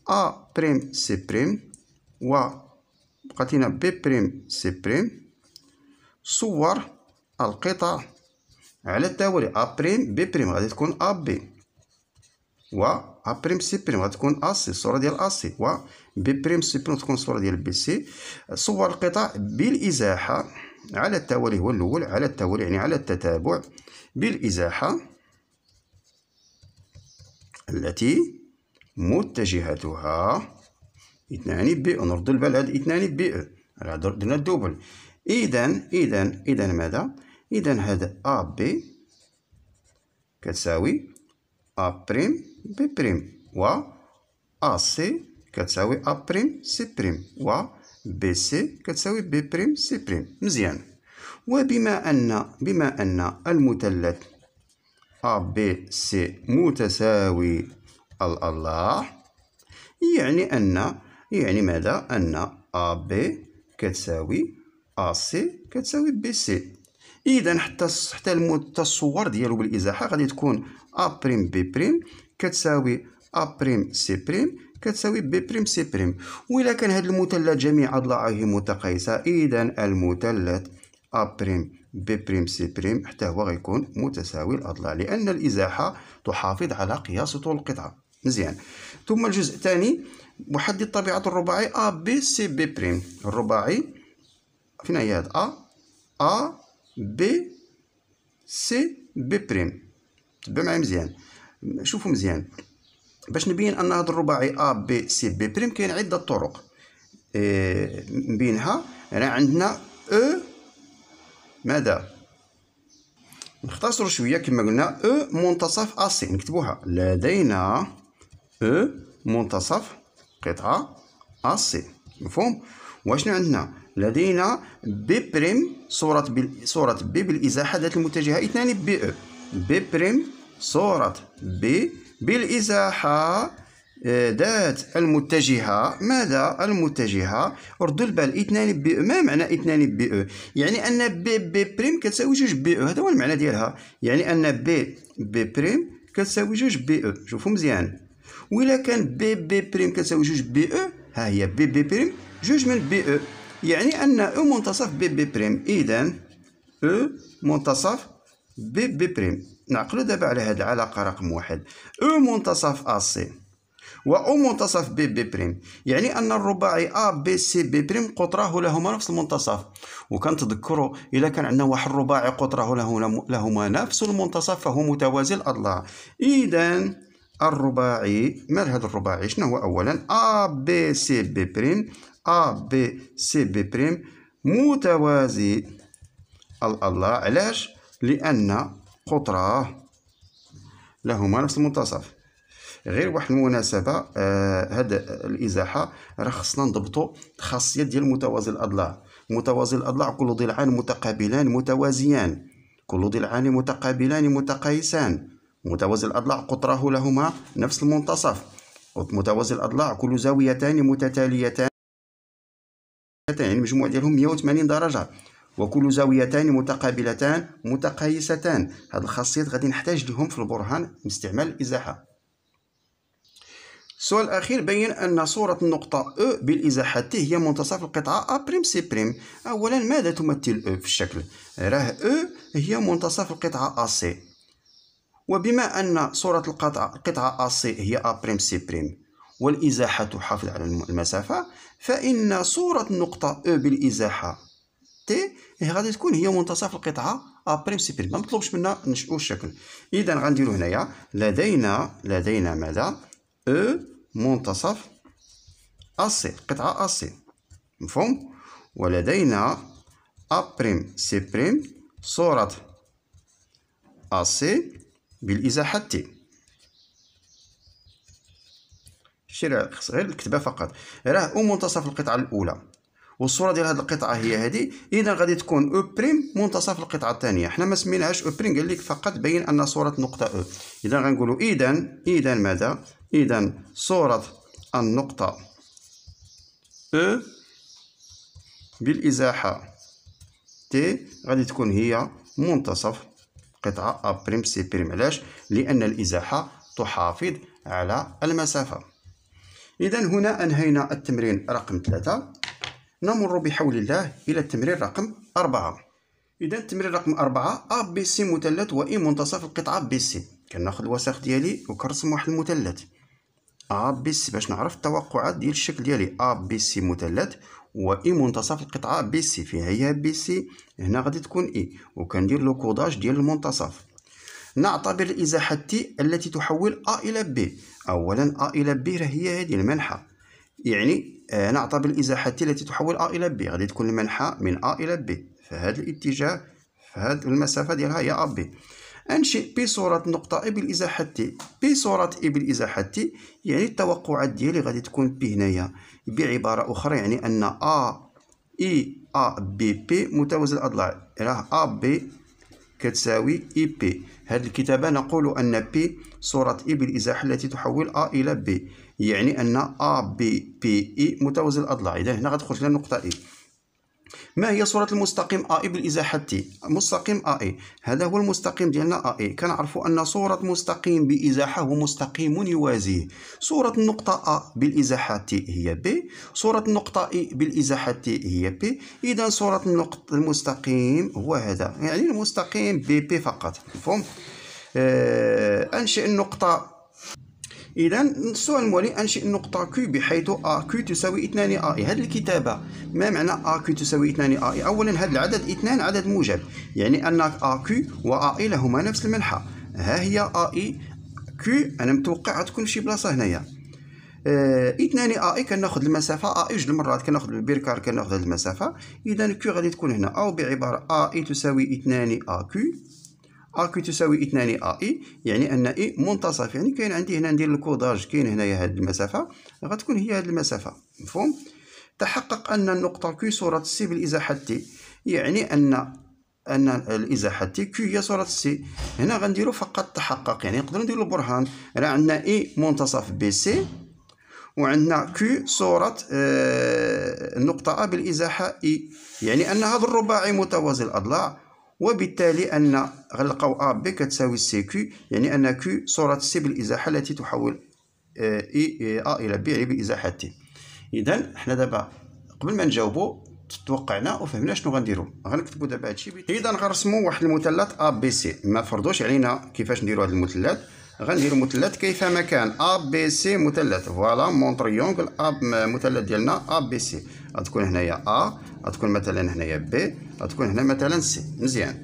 ا بريم سي بريم و بقات بي بريم سي بريم صور القطع على التوالي ا بريم بي بريم غادي تكون ا بي و ا بريم سي بريم غتكون ا سي الصوره ديال ا سي و بي بريم سي بريم تكون الصورة ديال بي سي صور القطع بالإزاحة على التوالي هو الأول على التوالي يعني على التتابع بالإزاحة التي متجهتها اثنان بي نرد البال هاد اثنان بي راه درنا الدوبل إذا إذا إذا ماذا إذا هذا أ بي كتساوي أ بريم بي بريم و أ سي كتساوي أ بريم سي بريم و بي سي كتساوي بي بريم سي بريم مزيان وبما أن بما أن المثلث أ بي سي متساوي الله يعني أن يعني ماذا أن أ بي كتساوي أ سي كتساوي بي سي إذا حتى حتى الصور ديالو بالإزاحة غادي تكون أ بريم بي بريم كتساوي أ بريم سي بريم كتساوي بي بريم سي بريم وإلا كان هاد المثلث جميع أضلاعه متقايسة إذا المثلث أ بريم بي بريم سي بريم حتى هو غيكون متساوي الأضلاع لأن الإزاحة تحافظ على قياس طول القطعة مزيان ثم الجزء الثاني محدد طبيعة الرباعي أ بي سي بي بريم الرباعي فين هي هاد أ أ بي سي بي بريم تبع معايا مزيان شوفوا مزيان باش نبين ان هذا الرباعي ا بي سي بي بريم كاين عده طرق إيه من بينها يعني عندنا او e ماذا نختصر شويه كما قلنا او e منتصف ا سي نكتبوها لدينا او e منتصف قطعه ا سي مفهوم واشنو عندنا لدينا بي بريم صورة بي صورة بي بالإزاحة ذات المتجهة اثنان بي او بي بريم صورة بي بالإزاحة آه، ذات المتجهة ماذا المتجهة ردوا البال اثنان بي ما معنى اثنان بي او يعني أن بي بي بريم كتساوي جوج بي او هذا هو المعنى ديالها يعني أن بي بي بريم كتساوي جوج بي او شوفوا مزيان وإلا كان بي بي بريم كتساوي جوج بي او ها هي بي بي بريم جوج من بي او يعني أن او منتصف بي بي بريم إذا او منتصف بي بي بريم نعقلو دابا على هاد العلاقة رقم واحد او منتصف ا سي و او منتصف بي بي بريم يعني ان الرباعي ا بي سي بي بريم قطراه لهما نفس المنتصف وكنتذكروا الا كان عندنا واحد رباعي قطراه له لهما نفس المنتصف فهو متوازي الاضلاع اذا الرباعي مال هذا الرباعي شنو هو اولا ا بي سي بي بريم ا بي سي بي بريم متوازي الاضلاع علاش لان قطرة لهما نفس المنتصف غير واحد المناسبة آه هاد الإزاحة راه خصنا نضبطو الخاصية ديال متوازي الأضلاع متوازي الأضلاع كل ضلعان متقابلان متوازيان كل ضلعان متقابلان متقايسان متوازي الأضلاع قطره لهما نفس المنتصف متوازي الأضلاع كل زاويتان متتاليتان يعني المجموع ديالهم 180 درجة وكل زاويتان متقابلتان متقايستان هاد الخاصيات غادي نحتاج لهم في البرهان باستعمال الازاحه السؤال الأخير بين أن صورة النقطة أو e بالإزاحة تي هي منتصف القطعة أ بريم سي بريم أولا ماذا تمثل أو e في الشكل؟ راه أو e هي منتصف القطعة أ سي وبما أن صورة القطعة القطعة أ سي هي أ بريم سي بريم والإزاحة تحافظ على المسافة فإن صورة النقطة أو بالإزاحة تي هي غادي تكون هي منتصف القطعه ا بريم سي بريم ما مطلوبش منا نشؤوا الشكل اذا غنديروا هنايا لدينا لدينا ماذا او e منتصف ا سي قطعه سي مفهوم ولدينا ا بريم سي بريم صوره ا سي بالازاحه تي الشرع غير الكتبه فقط راه او منتصف القطعه الاولى والصوره ديال هذه القطعه هي هذه اذا غادي تكون او بريم منتصف القطعه الثانيه حنا ما سميناهاش او بريم قال لك فقط بين ان صوره نقطه او اذا غنقولوا اذا اذا ماذا اذا صوره النقطه او بالازاحه تي غادي تكون هي منتصف قطعه ا بريم سي بريم علاش لان الازاحه تحافظ على المسافه إذا هنا أنهينا التمرين رقم 3 نمر بحول الله إلى التمرين رقم أربعة إذا التمرين رقم أربعة أ بي سي مثلث و إي e منتصف القطعة بي سي كناخد الوساخ ديالي وكنرسم واحد المثلث أ بي سي باش نعرف التوقعات ديال الشكل ديالي أ بي سي مثلث و إي e منتصف القطعة بي سي فيها هي بي سي هنا غادي تكون إي e. وكندير لو كوداج ديال المنتصف نعتبر الإزاحة تي التي تحول أ إلى بي أولا أ إلى بي هي هذه المنحة يعني آه، نعطى بالإزاحات التي تحول أ إلى بي غادي تكون المنحة من أ إلى بي فهذا الاتجاه فهذه المسافة ديالها هي أ بي أنشئ بي صورة نقطة إي بالإزاحة تي بي صورة إي بالإزاحة تي يعني التوقعات ديالي غادي تكون بي هنايا بعبارة أخرى يعني أن أ إي أ بي بي متوازي الأضلاع راه أ بي كتساوي إي بي هذه الكتابة نقول أن بي صورة إي بالإزاحة التي تحول أ إلى بي يعني ان ا بي بي اي متوازي الاضلاع اذا هنا غتخرج لنا النقطه اي ما هي صورة المستقيم اي e بالإزاحة تي مستقيم اي e. هذا هو المستقيم ديالنا اي e. كنعرفوا أن صورة مستقيم بإزاحة هو مستقيم يوازيه صورة النقطة ا بالإزاحة تي هي بي صورة النقطة اي بالإزاحة تي هي بي إذا صورة النقط المستقيم هو هذا يعني المستقيم بي بي فقط مفهوم آه أنشئ النقطة إذا السؤال الموالي أنشئ النقطة كي بحيث كي آه، تساوي 2 أي آه. هذه الكتابة ما معنى كي آه، تساوي 2 أي أولا هذا العدد 2 عدد موجب يعني أن كي و أي لهما نفس المنحة ها هي أي كي أنا متوقع تكون في شي بلاصة هنايا اه اثنان اي كناخذ المسافه اي جوج المرات كناخذ البيركار كناخذ هذه المسافه اذا كيو غادي تكون هنا او بعباره اي تساوي اثنان اي ا كي تساوي اثنان اي يعني ان اي منتصف يعني كاين عندي هنا ندير الكوداج كاين هنايا هاد المسافه غتكون هي هاد المسافه مفهوم تحقق ان النقطه كي صوره سي بالازاحه تي يعني ان ان الازاحه تي كي هي صوره سي هنا غنديرو فقط تحقق يعني نقدروا نديروا البرهان راه عندنا اي منتصف بي سي وعندنا كي صورة النقطة أ بالإزاحة إي يعني أن هذا الرباعي متوازي الأضلاع وبالتالي أن غنلقاو أ بي كتساوي سي كيو يعني أن كيو صورة سي بالإزاحة التي تحول آه، إي أ آه، إلى بي يعني بالإزاحة تي إذا حنا دابا قبل ما نجاوبو توقعنا وفهمنا شنو غنديرو غنكتبو دابا هادشي إذا غنرسمو واحد المثلث أ بي سي ما فرضوش علينا كيفاش نديرو هاد المثلث غنديرو مثلث كيفما كان أ بي سي مثلث فوالا مون ا مثلث ديالنا أ بي سي غتكون هنايا ا غتكون مثلا هنايا بي غتكون هنا مثلا سي مزيان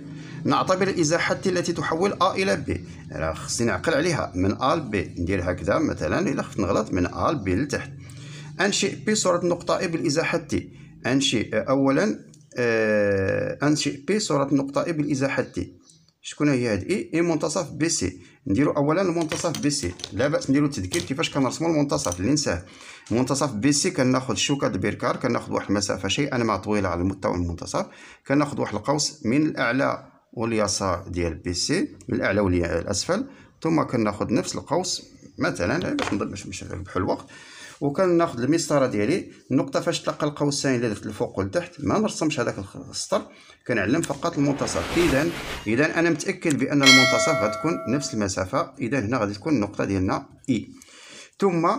نعتبر الازاحات التي تحول ا الى بي راه خصني نعقل عليها من ا لبي ندير هكذا مثلا الا خفت نغلط من ا لبي لتحت انشئ بي صوره نقطه اي بالازاحه تي انشئ اولا آه انشئ بي صوره نقطه اي بالازاحه تي شكون هي هاد اي اي منتصف بي سي نديرو اولا المنتصف بي سي لا باس نديرو تذكير كيفاش كنرسمو المنتصف اللي نساه المنتصف بي سي كناخذ شوكه بيركار كناخذ واحد المسافه شيئا ما طويله على المستوى المنتصف كناخذ واحد القوس من الاعلى واليسار ديال بي سي من الاعلى والاسفل ثم كناخذ نفس القوس مثلا باش نضرب باش نربحو الوقت وكان المسطره ديالي النقطه فاش تلقى القوسين اللي درت الفوق والتحت ما نرسمش هذاك السطر كنعلم فقط المنتصف اذا اذا انا متاكد بان المنتصف غتكون نفس المسافه اذا هنا غادي تكون النقطه ديالنا اي e. ثم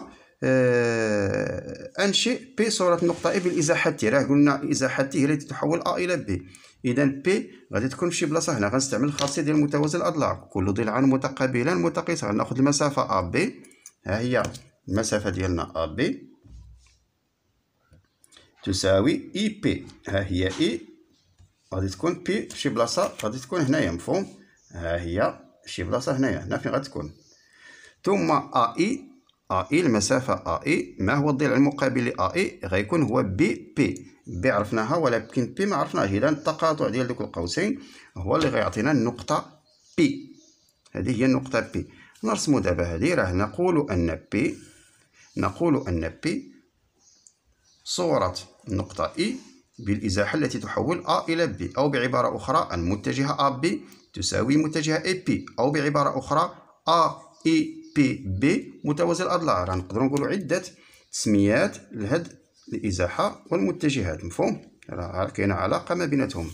آه انشئ بي صوره النقطه اي بالازاحه تي راه قلنا ازاحه تي هي اللي تتحول ا الى بي اذا بي غادي تكون في شي بلاصه هنا غنستعمل الخاصيه ديال متوازي الاضلاع كل ضلعا متقابلا متقيسا ناخذ المسافه ا بي ها هي المسافة ديالنا أ بي تساوي إي بي ها هي إي غادي تكون بي في شي بلاصة غادي تكون هنايا مفهوم ها هي شي بلاصة هنايا هنا فين غتكون ثم أ إي أ إي المسافة أ إي ما هو الضلع المقابل ل إي غيكون هو بي بي بي عرفناها ولكن بي ما عرفناهاش إذا التقاطع ديال دوك القوسين هو اللي غيعطينا النقطة بي هذه هي النقطة بي نرسمو دابا هذه راه نقول أن بي نقول أن P صورة النقطة E بالإزاحة التي تحول A إلى B أو بعبارة أخرى المتجهة AB تساوي متجهة AP أو بعبارة أخرى AEPB متوازي الأضلاع راه نقدروا نقولوا عدة تسميات لهاد الإزاحة والمتجهات مفهوم راه كاينة علاقة ما بيناتهم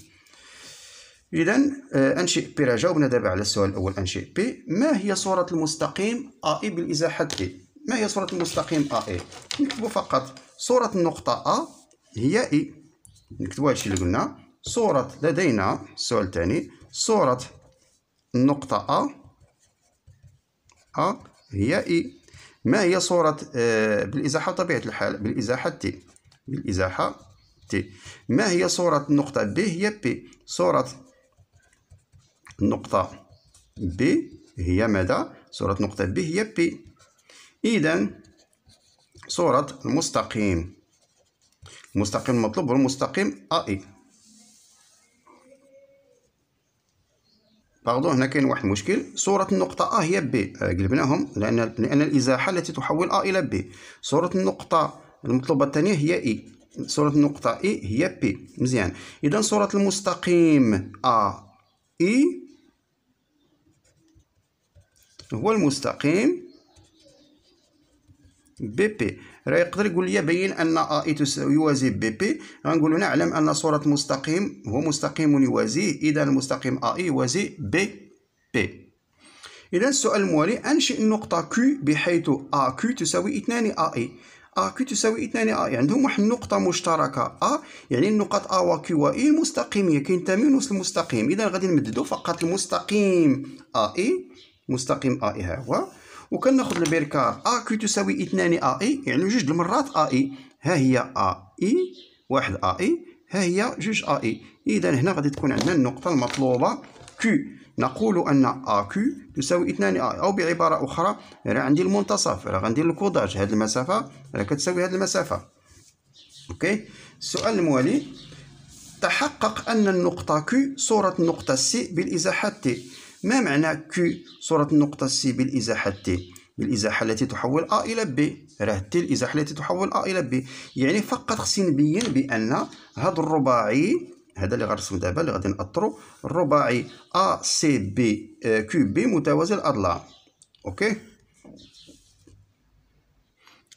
إذا آه، أنشئ بي راه جاوبنا دابا على السؤال الأول أنشئ بي ما هي صورة المستقيم إي e بالإزاحة T ما هي صورة المستقيم أ إي نكتبو فقط صورة النقطة أ هي إي نكتبو هادشي اللي قلنا صورة لدينا السؤال الثاني صورة النقطة أ أ هي إي ما هي صورة آه بالإزاحة طبيعة الحال بالإزاحة تي بالإزاحة تي ما هي صورة النقطة ب هي بي صورة النقطة ب هي ماذا؟ صورة نقطة ب هي بي إذا صورة المستقيم المستقيم المطلوب هو المستقيم أي باردو هنا كاين واحد المشكل صورة النقطة أ هي بي آه، قلبناهم لأن لأن الإزاحة التي تحول أ إلى بي صورة النقطة المطلوبة الثانية هي إي صورة النقطة إي هي بي مزيان إذا صورة المستقيم أ إي هو المستقيم بي بي راه يقدر يقول لي بين ان ا اي يوازي بي بي غنقول نعلم ان صوره مستقيم هو مستقيم يوازيه اذا المستقيم ا اي يوازي بي بي اذا السؤال الموالي انشئ النقطه كيو بحيث ا كي تساوي 2 ا اي ا كي تساوي 2 ا اي يعني عندهم واحد النقطه مشتركه ا يعني النقط ا و و اي مستقيميه كينتميو نفس المستقيم اذا غادي نمددو فقط المستقيم ا اي مستقيم ا اي ها هو وكناخذ البركار ا كي تساوي 2 ا اي يعني جوج المرات ا اي ها هي ا اي واحد ا اي ها هي جوج ا اي اذا هنا غادي تكون عندنا النقطه المطلوبه كي نقول ان ا كي تساوي 2 ا اي او بعباره اخرى راه عندي المنتصف راه غندير الكوداج هاد المسافه راه كتساوي هاد المسافه اوكي السؤال الموالي تحقق ان النقطه كي صوره النقطه سي بالازاحه تي ما معنى كي صورة النقطة سي بالإزاحة تي بالإزاحة التي تحول أ إلى بي راه تي الإزاحة التي تحول أ إلى بي يعني فقط خصني نبين بأن هذا الرباعي هذا اللي غنرسم دابا اللي غادي نأطرو الرباعي أ C بي Q بي متوازي الأضلاع أوكي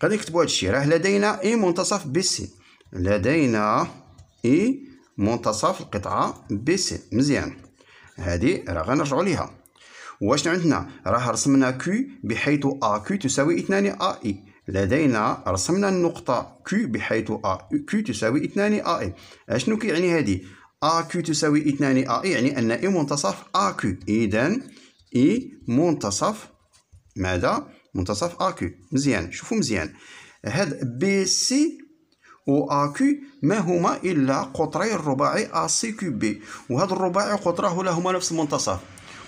غادي نكتبو هادشي راه لدينا إي e منتصف بي سي لدينا إي e منتصف القطعة بي سي مزيان هذه راه غنرجعوا ليها واش عندنا راه رسمنا كيو بحيث ا كي تساوي 2 ا اي لدينا رسمنا النقطة كيو بحيث ا كي تساوي 2 ا اي اشنو كيعني هذه ا كي تساوي 2 ا اي يعني ان اي e منتصف ا كي اذا اي منتصف ماذا منتصف ا كي مزيان شوفوا مزيان هاد بي سي اكو ما هما إلا قطري الرباعي AC كوبي وهذا الرباعي قطره لهما نفس المنتصف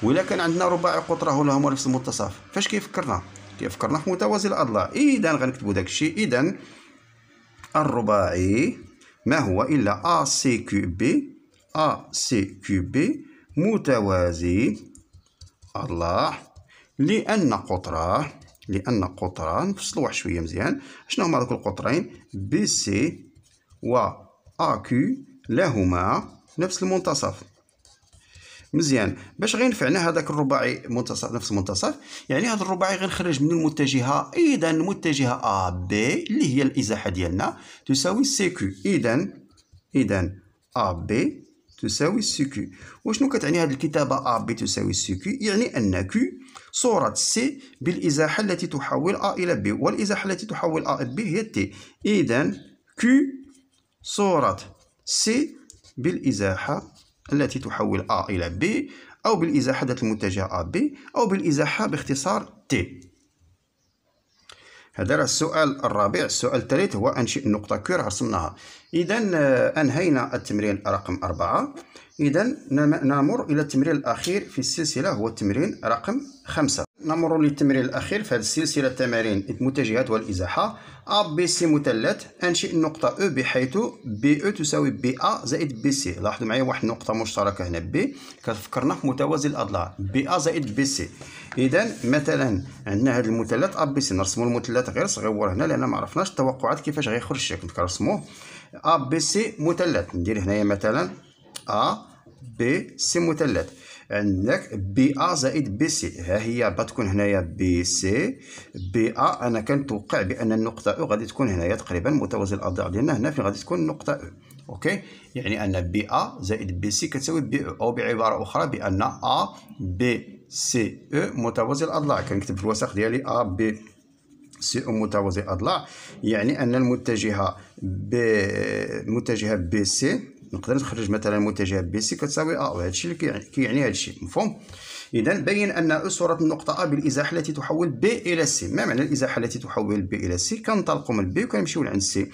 ولا كان عندنا رباعي قطره لهما نفس المنتصف فاش كيفكرنا كيفكرنا في متوازي الأضلاع إذا غنكتبو داكشي إذا الرباعي ما هو إلا ا AC كوبي سي كوبي متوازي أضلاع لأن قطره لان قطران نفصلوا واحد شويه مزيان شنو هما دوك القطرين بي سي و ا كيو لهما نفس المنتصف مزيان باش غينفعنا هذاك الرباعي منتصف نفس المنتصف يعني هذا الرباعي غنخرج من المتجهه اذا المتجهه ا بي اللي هي الازاحه ديالنا تساوي سي كيو اذا اذا ا بي تساوي سي كيو وشنو كتعني هذه الكتابه ا بي تساوي سي كيو يعني ان كيو صورة سي بالإزاحة التي تحول أ إلى بي والإزاحة التي تحول أ إلى بي هي تي إذن Q صورة سي بالإزاحة التي تحول أ إلى بي أو بالإزاحة ذات المتجه بي أو بالإزاحة باختصار تي هذا السؤال الرابع السؤال الثالث هو أنشئ نقطة كير رسمناها إذا آه، أنهينا التمرين رقم أربعة إذا نمر إلى التمرين الأخير في السلسلة هو التمرين رقم خمسة نمر للتمرين الأخير في هذه السلسلة تمارين المتجهات والإزاحة أ بي سي مثلث أنشئ النقطة E بحيث بي أو e تساوي بي أ زائد بي سي لاحظوا معايا واحد النقطة مشتركة هنا B كتفكرنا في متوازي الأضلاع بي أ زائد بي سي إذا مثلا عندنا هذا المثلث أ بي سي نرسمو المثلث غير صغير هنا لأن ما عرفناش التوقعات كيفاش غيخرج الشكل كنرسموه أ بي سي مثلث ندير هنايا مثلا A بي سي مثلث عندك بي ا زائد بي سي ها هي غتكون هنايا بي سي بي ا انا كنتوقع بان النقطه او غادي تكون هنايا تقريبا متوازي الاضلاع ديالنا هنا فين غادي تكون النقطه او اوكي يعني ان بي ا زائد بي سي كتساوي بي او e. او بعباره اخرى بان ا بي سي او متوازي الاضلاع كنكتب في الوسخ ديالي ا بي سي او متوازي الاضلاع يعني ان المتجهه بي المتجهه بي سي نقدر نخرج مثلا متجاهب بي سي كتساوي ا الشيء اللي كيعني هادشي مفهوم اذا بين ان صوره النقطه ا بالازاحه التي تحول بي الى سي ما معنى الازاحه التي تحول بي الى سي كنطلقوا من بي وكنمشيو لعند سي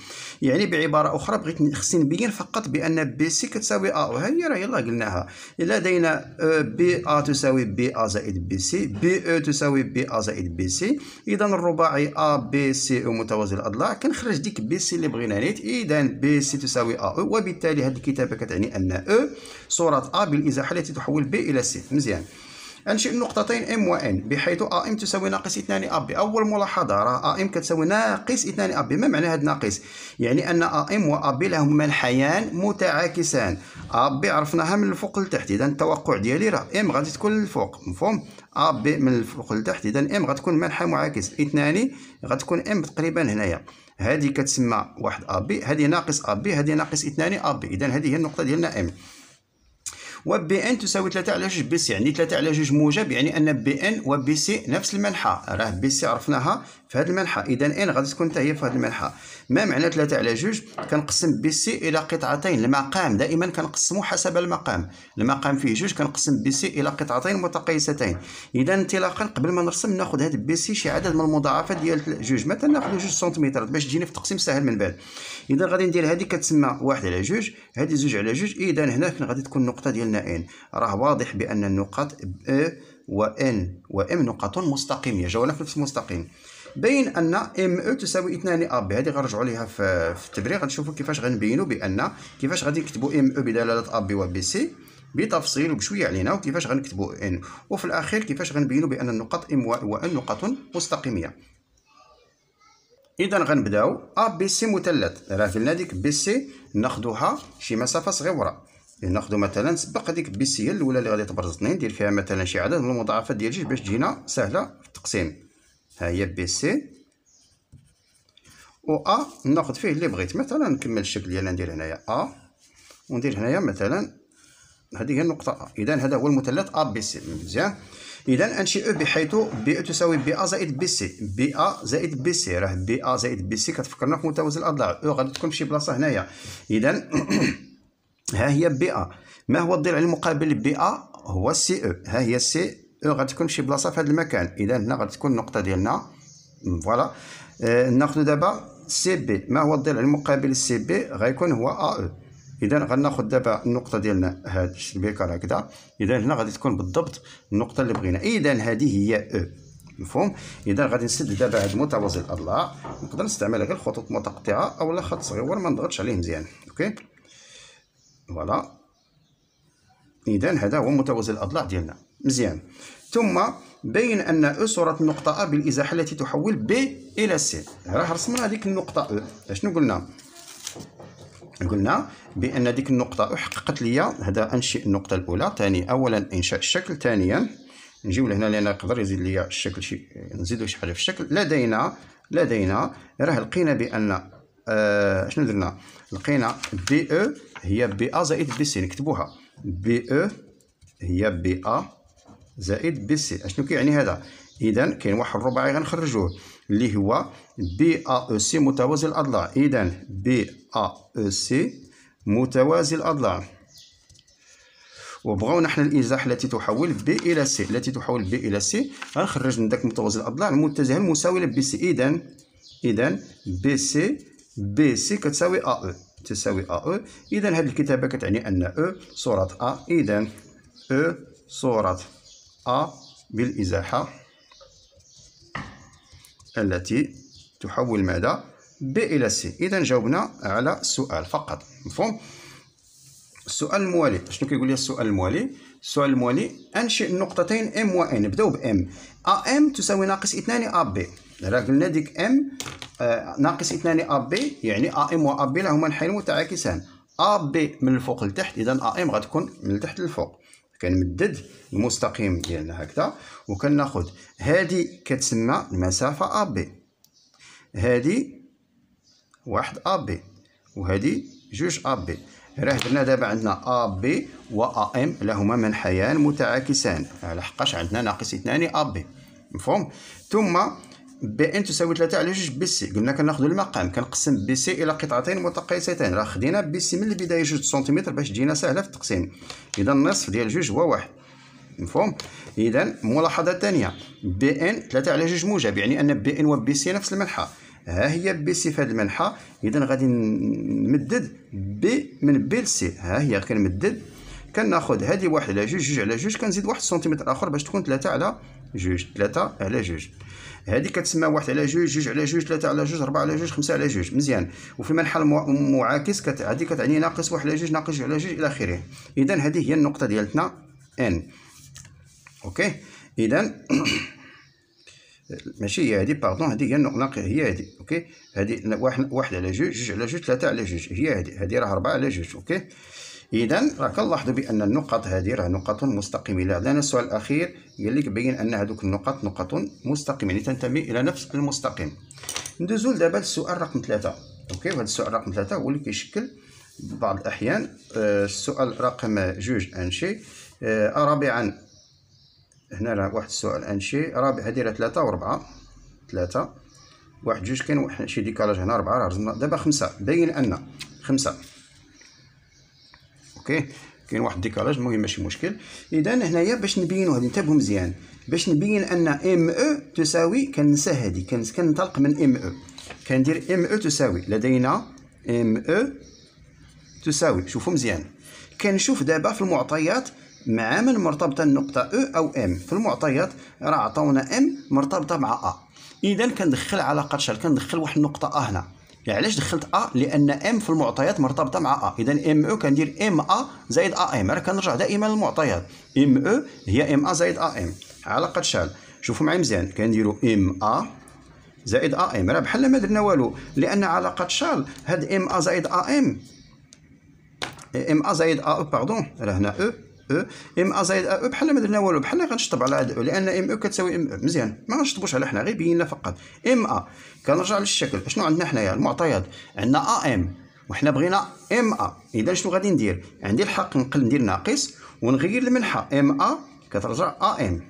يعني بعباره اخرى بغيت خصني نبين فقط بان بي سي كتساوي ا وها هي راه يلاه قلناها لدينا بي ا تساوي بي ا زائد بي سي بي او تساوي بي ا زائد بي سي اذا الرباعي ا بي سي متوازي الاضلاع كنخرج ديك بي سي اللي بغينا نيت اذا بي سي تساوي ا وبالتالي هذيك الكتابه كتعني ان او صوره ا بالازاحه التي تحول ب الى سي مزيان انشئ النقطتين ام وان بحيث ا ام تساوي ناقص 2 اب اول ملاحظه راه ا ام كتساوي ناقص 2 اب ما معنى هذا ناقص يعني ان ا ام واب لهما الحيان متعاكسان اب عرفناها من الفوق لتحت اذا التوقع ديالي راه ام غادي تكون للفوق مفهوم اب من الفوق لتحت اذا ام غتكون منحى معاكس اثنان غتكون ام تقريبا هنايا هذه كتسمى واحد ا بي هذه ناقص ا بي هذه ناقص اثنان ا بي اذا هذه هي النقطه ديالنا ام و بي ان تساوي 3 على 2 بي سي يعني 3 على 2 موجب يعني ان بي ان و بي سي نفس المنحى راه بي سي عرفناها في هذه المنحه اذا ان غادي تكون حتى هي في هذه المنحه ما معنى 3 على جوج كنقسم بي سي الى قطعتين المقام دائما كنقسمو حسب المقام المقام فيه جوج كنقسم بي سي الى قطعتين متقيستين اذا انطلاقا قبل ما نرسم ناخذ هذا بي سي شي عدد من المضاعفات ديال جوج مثلا ناخذ جوج سنتيمتر باش تجيني في التقسيم ساهل من بعد اذا غادي ندير هذه كتسمى واحد على جوج هذه زوج على جوج اذا هنا غادي تكون النقطه ديالنا ان راه واضح بان النقط ا و ان و ام نقاط مستقيميه جاونا في نفس المستقيم بين ان ام او تساوي 2 ا بي هذه غنرجعوا ليها في, في التبرير غنشوفوا كيفاش غنبينوا بان كيفاش غادي نكتبوا ام او بدلاله ا بي و بي سي بتفصيل وبشويه علينا وكيفاش غنكتبوا ان وفي الاخير كيفاش غنبينوا بان النقط ام و ان نقط مستقيميه اذا غنبداو ا بي سي مثلث راه قلنا ديك بي سي ناخذوها شي مسافه صغيره ناخذ مثلا سبق هذيك بي سي الاولى اللي غادي تبرز 2 دير فيها مثلا شي عدد من المضاعفات ديال جوج باش تجينا سهله في التقسيم ها هي بي سي و ا ناخذ فيه اللي بغيت مثلا نكمل الشكل ديالنا ندير هنايا ا وندير هنايا مثلا هذه هي النقطة ا اذا هذا هو المثلث ا بي سي مزيان اذا انشئ بحيث بي تساوي بي ا زائد بي سي بي ا زائد بي سي راه بي ا زائد بي سي كتفكرنا في متوازي الاضلاع او غادي تكون في شي بلاصة هنايا اذا (clears throat) ها هي بي ا ما هو الضلع المقابل لبي ا هو سي او e. ها هي سي غتكون شي بلاصه في هذا المكان اذا هنا غتكون النقطه ديالنا فوالا آه ناخذ دابا سي بي ما هو الضلع المقابل لسي بي غيكون هو ا او e. اذا غناخذ دابا النقطه ديالنا هاد الشبيكه هكذا اذا هنا غادي تكون بالضبط النقطه اللي بغينا اذا هذه هي او e. مفهوم اذا غادي نسد دابا هاد متوازي الاضلاع نقدر نستعمل غير خطوط متقطعه اولا خط صغير ما نضغطش عليه مزيان اوكي فوالا اذا هذا هو متوازي الاضلاع ديالنا مزيان ثم بين أن أو صورة النقطة أ بالإزاحة التي تحول ب إلى س راه رسمنا هذيك النقطة أو شنو قلنا قلنا بأن ديك النقطة حققت ليا هذا أنشئ النقطة الأولى ثاني أولا إنشاء الشكل ثانيا نجيو لهنا لأن يقدر يزيد ليا الشكل شي نزيدو شي حاجة في الشكل لدينا لدينا راه لقينا بأن آه شنو درنا لقينا بي او هي بي ا زائد بي سي نكتبوها بي او هي بي ا زائد بي سي اشنو كيعني هذا اذا كاين واحد الرباعي غنخرجوه اللي هو بي ا او سي متوازي الاضلاع اذا بي ا او سي متوازي الاضلاع وبغاونا حنا الانزاح التي تحول بي الى سي التي تحول بي الى سي غنخرج من داك متوازي الاضلاع المتجه المساوي لبي سي اذا اذا بي سي بي سي كتساوي ا او تساوي ا او اذا هذه الكتابه كتعني ان او صوره ا اذا او صوره أ بالإزاحة التي تحول ماذا ب إلى سي إذا جاوبنا على السؤال فقط مفهوم السؤال الموالي شنو كيقول لي السؤال الموالي السؤال الموالي انشئ النقطتين ام و ان نبداو بام ا ام تساوي ناقص 2 ا بي راه قلنا ديك ام آه، ناقص 2 ا بي يعني ا ام و ا بي هما الحين متعاكسان ا بي من الفوق لتحت اذا ا ام غتكون من تحت للفوق كنمدد المستقيم ديالنا هكذا وكناخذ هادي كتسمى المسافة أ بي هادي واحد أ بي وهذه جوج أ بي راه درنا دابا عندنا أ بي و أ إم لهما منحيان متعاكسان على حقاش عندنا ناقص اثنان أ بي مفهوم ثم بي ان تساوي 3 على جوج بي سي قلنا كناخذ المقام كنقسم بي سي الى قطعتين متقايستين راه خدينا بي سي من البدايه جوج سنتيمتر باش تجينا سهله في التقسيم اذا النصف ديال جوج هو واحد مفهوم اذا ملاحظه ثانيه بي ان 3 على جوج موجب يعني ان بي ان وبي سي نفس المنحه ها هي بي سي في هذه المنحه اذا غادي نمدد بي من بي لسي ها هي كنمدد كناخذ هذه واحد على جوج جوج على جوج كنزيد واحد سنتيمتر اخر باش تكون 3 على جوج 3 على جوج هذه كتسمى واحد على جوج جوج على جوج ثلاثه على جوج اربعه على جوج خمسه على جوج مزيان وفي المنحى المعاكس كت... هذه كتعني ناقص واحد على جوج ناقص على جوج الى اخره اذا هذه هي النقطه ديالتنا ان اوكي اذا (coughs) ماشي هي هذه باردون هذه هي النقطه هي هذه اوكي هذه واحد واحد على جوج جوج على جوج ثلاثه على جوج هي هذه هذه راه اربعه على جوج اوكي اذا راه كنلاحظوا بان النقط هذه راه نقط مستقيمه لان السؤال الاخير قال لك بين ان هذوك النقط نقط مستقيمه يعني تنتمي الى نفس المستقيم ندوزو دابا للسؤال رقم ثلاثة اوكي وهذا السؤال رقم ثلاثة هو اللي كيشكل بعض الاحيان آه، السؤال رقم جوج انشي آه، رابعا هنا راه واحد السؤال انشي رابع هذه راه ثلاثة وربعة ثلاثة واحد جوج كاين واحد شي ديكالاج هنا ربعة دابا خمسة بين ان خمسة اوكي كاين واحد الديكالاج المهم ماشي مشكل اذا هنايا باش نبينوا هذه انتبهوا مزيان باش نبين ان ام او e تساوي كننسى هذه كننطلق من ام او e. كندير ام او e تساوي لدينا ام او تساوي شوفوا مزيان كنشوف دابا في المعطيات مع من مرتبطه النقطه او او ام في المعطيات راه عطاونا ام مرتبطه مع ا اذا كندخل علاقه شحال كندخل واحد النقطه ا هنا يعني علاش دخلت ا لان ام في المعطيات مرتبطه مع ا اذا ام او كندير ام ا زائد ا ام راه كنرجع دائما للمعطيات ام او e هي ام ا زائد ا ام علاقه شحال شوفوا معايا مزيان كنديروا ام ا زائد ا ام راه بحال ما درنا والو لان علاقه شحال هاد ام ا زائد ا ام ام ا زائد ا او باردون راه هنا او e. او أه؟ ام ا زائد او أه، بحال ما درنا والو بحال غنشطب على هاد لان ام او كتساوي ام او مزيان ما غنشطبوش على حنا غير بينا فقط ام ا كنرجع للشكل شنو عندنا حنايا المعطيات عندنا ا ام وحنا بغينا ام ا اذا شنو غادي ندير عندي الحق نقل ندير ناقص ونغير المنحة ام ا كترجع ا ام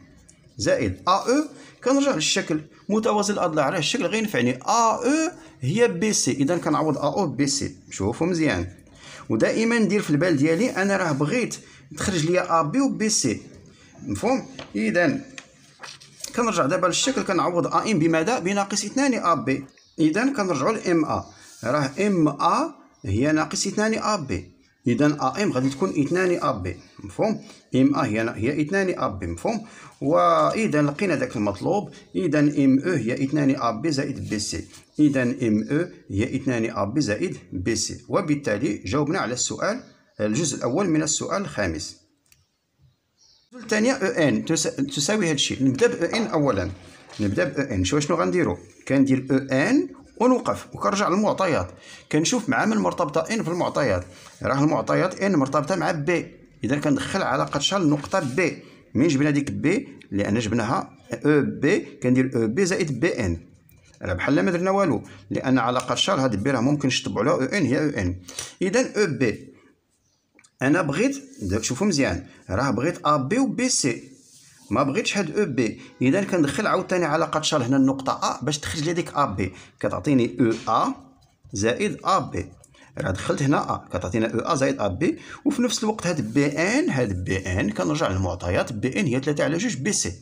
زائد ا او كنرجع للشكل متوازي الاضلاع على الشكل غينفعني ا او هي بي سي اذا كنعوض ا او بي سي شوفوا مزيان ودائما ندير في البال ديالي انا راه بغيت تخرج ليا ا بي و بي سي مفهوم اذا كنرجع دابا للشكل كنعوض ا ام بماذا بناقص 2 ا بي اذا كنرجعوا لام ا راه ام ا هي ناقص 2 ا بي اذا ا ام غادي تكون 2 ا بي مفهوم ام ا هي هي 2 ا بي مفهوم واذا لقينا داك المطلوب اذا ام او e هي 2 ا بي زائد بي سي اذا ام او هي 2 ا بي زائد بي سي وبالتالي جاوبنا على السؤال الجزء الأول من السؤال الخامس الثانية او e ان تساوي هذا الشيء نبدا بأو ان اولا نبدا بأو ان شو شنو غنديرو كندير او e ان ونوقف وكنرجع للمعطيات كنشوف مع من مرتبطه ان e في المعطيات راه المعطيات ان مرتبطه مع بي اذا كندخل علاقه شال النقطه بي من جبنا ديك بي لان جبناها او بي كندير او بي زائد بي ان راه بحال ما درنا والو لان علاقه شال هاد بي راه ممكن نشطبوا على او ان هي او ان اذا او بي انا بغيت شوفوا مزيان راه بغيت ا بي و بي سي ما بغيتش هاد او e, بي اذا كندخل عاوتاني علاقه شر هنا النقطه ا باش تخرج لي ديك ا بي كتعطيني او e, ا زائد ا بي راه دخلت هنا ا كتعطينا او e, ا زائد ا بي وفي نفس الوقت هاد بي ان هاد بي ان كنرجع للمعطيات بي ان هي 3 على 2 بي سي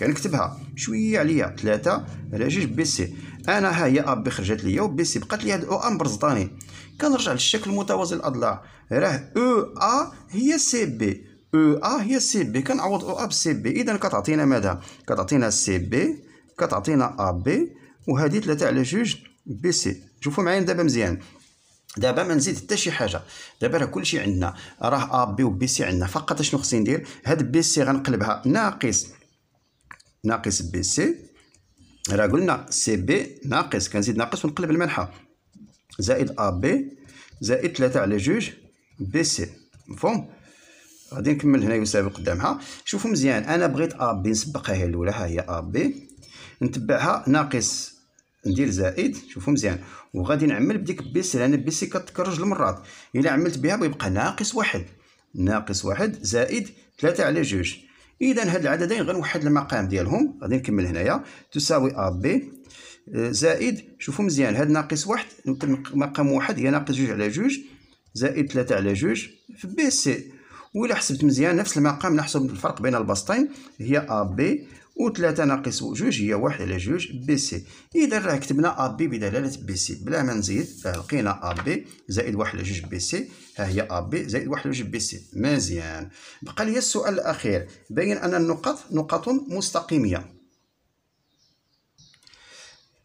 كنكتبها شويه عليا ثلاثة على جوج بي سي انا ها هي ا بي خرجت ليا وبي سي بقات لي هاد او ام برزطاني كنرجع للشكل المتوازي الاضلاع راه او ا هي سي بي او ا هي سي بي كنعوض او ا بسي بي اذا كتعطينا ماذا كتعطينا سي بي كتعطينا ا بي وهذه ثلاثة على جوج بي سي شوفوا معايا دابا مزيان دابا ما نزيد حتى شي حاجه دابا راه كلشي عندنا راه ا بي وبي سي عندنا فقط اشنو خصني ندير هاد بي سي غنقلبها ناقص ناقص بي سي راه قلنا سي بي ناقص كنزيد ناقص ونقلب المنحة زائد ا بي زائد ثلاثة على جوج بي سي مفهوم غادي نكمل هنا يسابق قدامها شوفوا مزيان انا بغيت ا بي نسبقها هي الاولى ها هي ا بي نتبعها ناقص ندير زائد شوفوا مزيان وغادي نعمل بديك بي سي لان بي سي كتكرج المرات الا عملت بها بيبقى ناقص واحد ناقص واحد زائد ثلاثة على جوج اذا هاد العددين غنوحد المقام ديالهم غادي نكمل هنايا تساوي ا آه، بي زائد شوفوا مزيان هاد ناقص واحد مقام واحد هي ناقص جوج على جوج زائد ثلاثة على جوج في بي سي وإلا حسبت مزيان نفس المقام نحسب الفرق بين البسطين هي ا بي وثلاثة ناقص جوج هي واحد على جوج بي سي إذا راه كتبنا أ بي بدلالة بي سي بلا ما نزيد لقينا أ بي زائد واحد على جوج بي سي ها هي أ بي زائد واحد على جوج بي سي مزيان بقى لي السؤال الأخير بين أن النقط نقط مستقيمية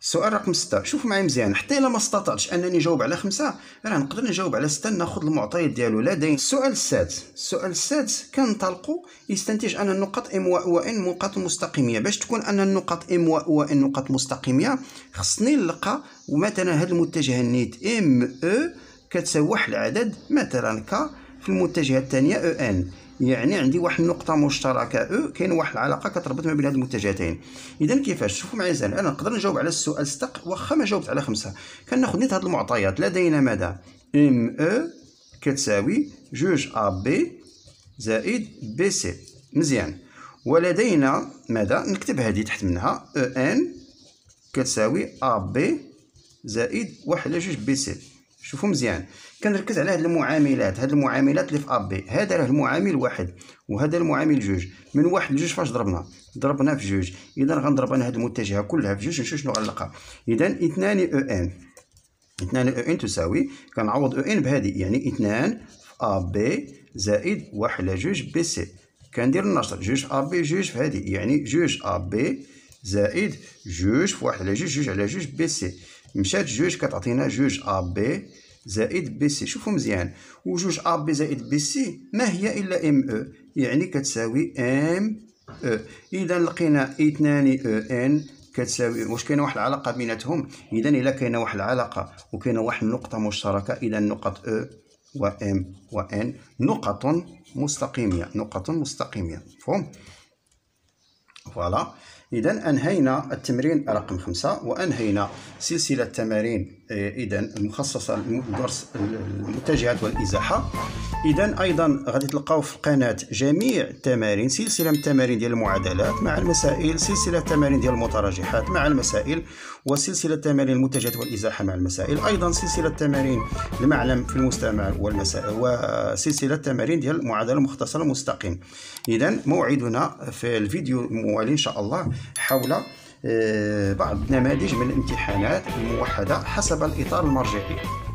السؤال رقم ستة شوف معايا مزيان حتى الا ما استطعتش انني نجاوب على خمسة راه نقدر نجاوب على ستة ناخذ المعطيات ديالو دين السؤال السادس السؤال السادس كنطلقو يستنتج ان النقط ام و ان نقط مستقيميه باش تكون ان النقط ام و ان نقط مستقيميه خصني نلقى مثلا هاد المتجه النيت ام او e كتساوي واحد العدد مثلا ك في المتجهه الثانيه او e ان يعني عندي واحد النقطه مشتركه او كاين واحد العلاقه كتربط ما بين هاد المتجهتين اذا كيفاش شوفوا معايا زين انا نقدر نجاوب على السؤال ستق واخا ما جاوبت على خمسه كناخذ نيت هاد المعطيات لدينا ماذا ام او كتساوي جوج ا بي زائد بي سي مزيان ولدينا ماذا نكتب هذه تحت منها او ان كتساوي ا بي زائد واحد على جوج بي سي شوفوا مزيان كنركز على هاد المعاملات هاد المعاملات اللي في ابي هذا راه المعامل واحد وهذا المعامل جوج من واحد لجوج فاش ضربنا ضربنا في جوج اذا غنضرب انا هاد المتجهه كلها في جوج نشوف شنو غنلقى اذا اثنان او e ان اثنان او e ان تساوي كنعوض او e ان بهادي يعني اثنان في ابي زائد واحد على جوج بي سي كندير النشر جوج ابي جوج في هادي يعني جوج ابي زائد جوج في واحد على جوج جوج على جوج بي سي مشات جوج كتعطينا جوج ا بي زائد بي سي شوفوا مزيان وجوج ا بي زائد بي سي ما هي الا ام او e؟ يعني كتساوي ام او e. اذا لقينا اثنان او e ان كتساوي واش كاينه واحد العلاقه بيناتهم اذا الا كاينه واحد العلاقه وكاينه واحد النقطه مشتركه اذا نقط او و ام و ان نقط مستقيميه نقط مستقيميه مفهوم فوالا إذا أنهينا التمرين رقم خمسة وأنهينا سلسلة تمارين آه، اذا المخصصه للدرس المتجهات والازاحه اذا ايضا غادي تلقاو في القناه جميع التمارين سلسله من التمارين ديال المعادلات مع المسائل سلسله التمارين ديال المتراجحات مع المسائل وسلسله التمارين المتجهات والازاحه مع المسائل ايضا سلسله تمارين المعلم في المستمع والمسائل وسلسله التمارين ديال المعادله المختصره المستقيم اذا موعدنا في الفيديو الموالي ان شاء الله حول آه، بعض النماذج من الامتحانات الموحدة حسب الإطار المرجعي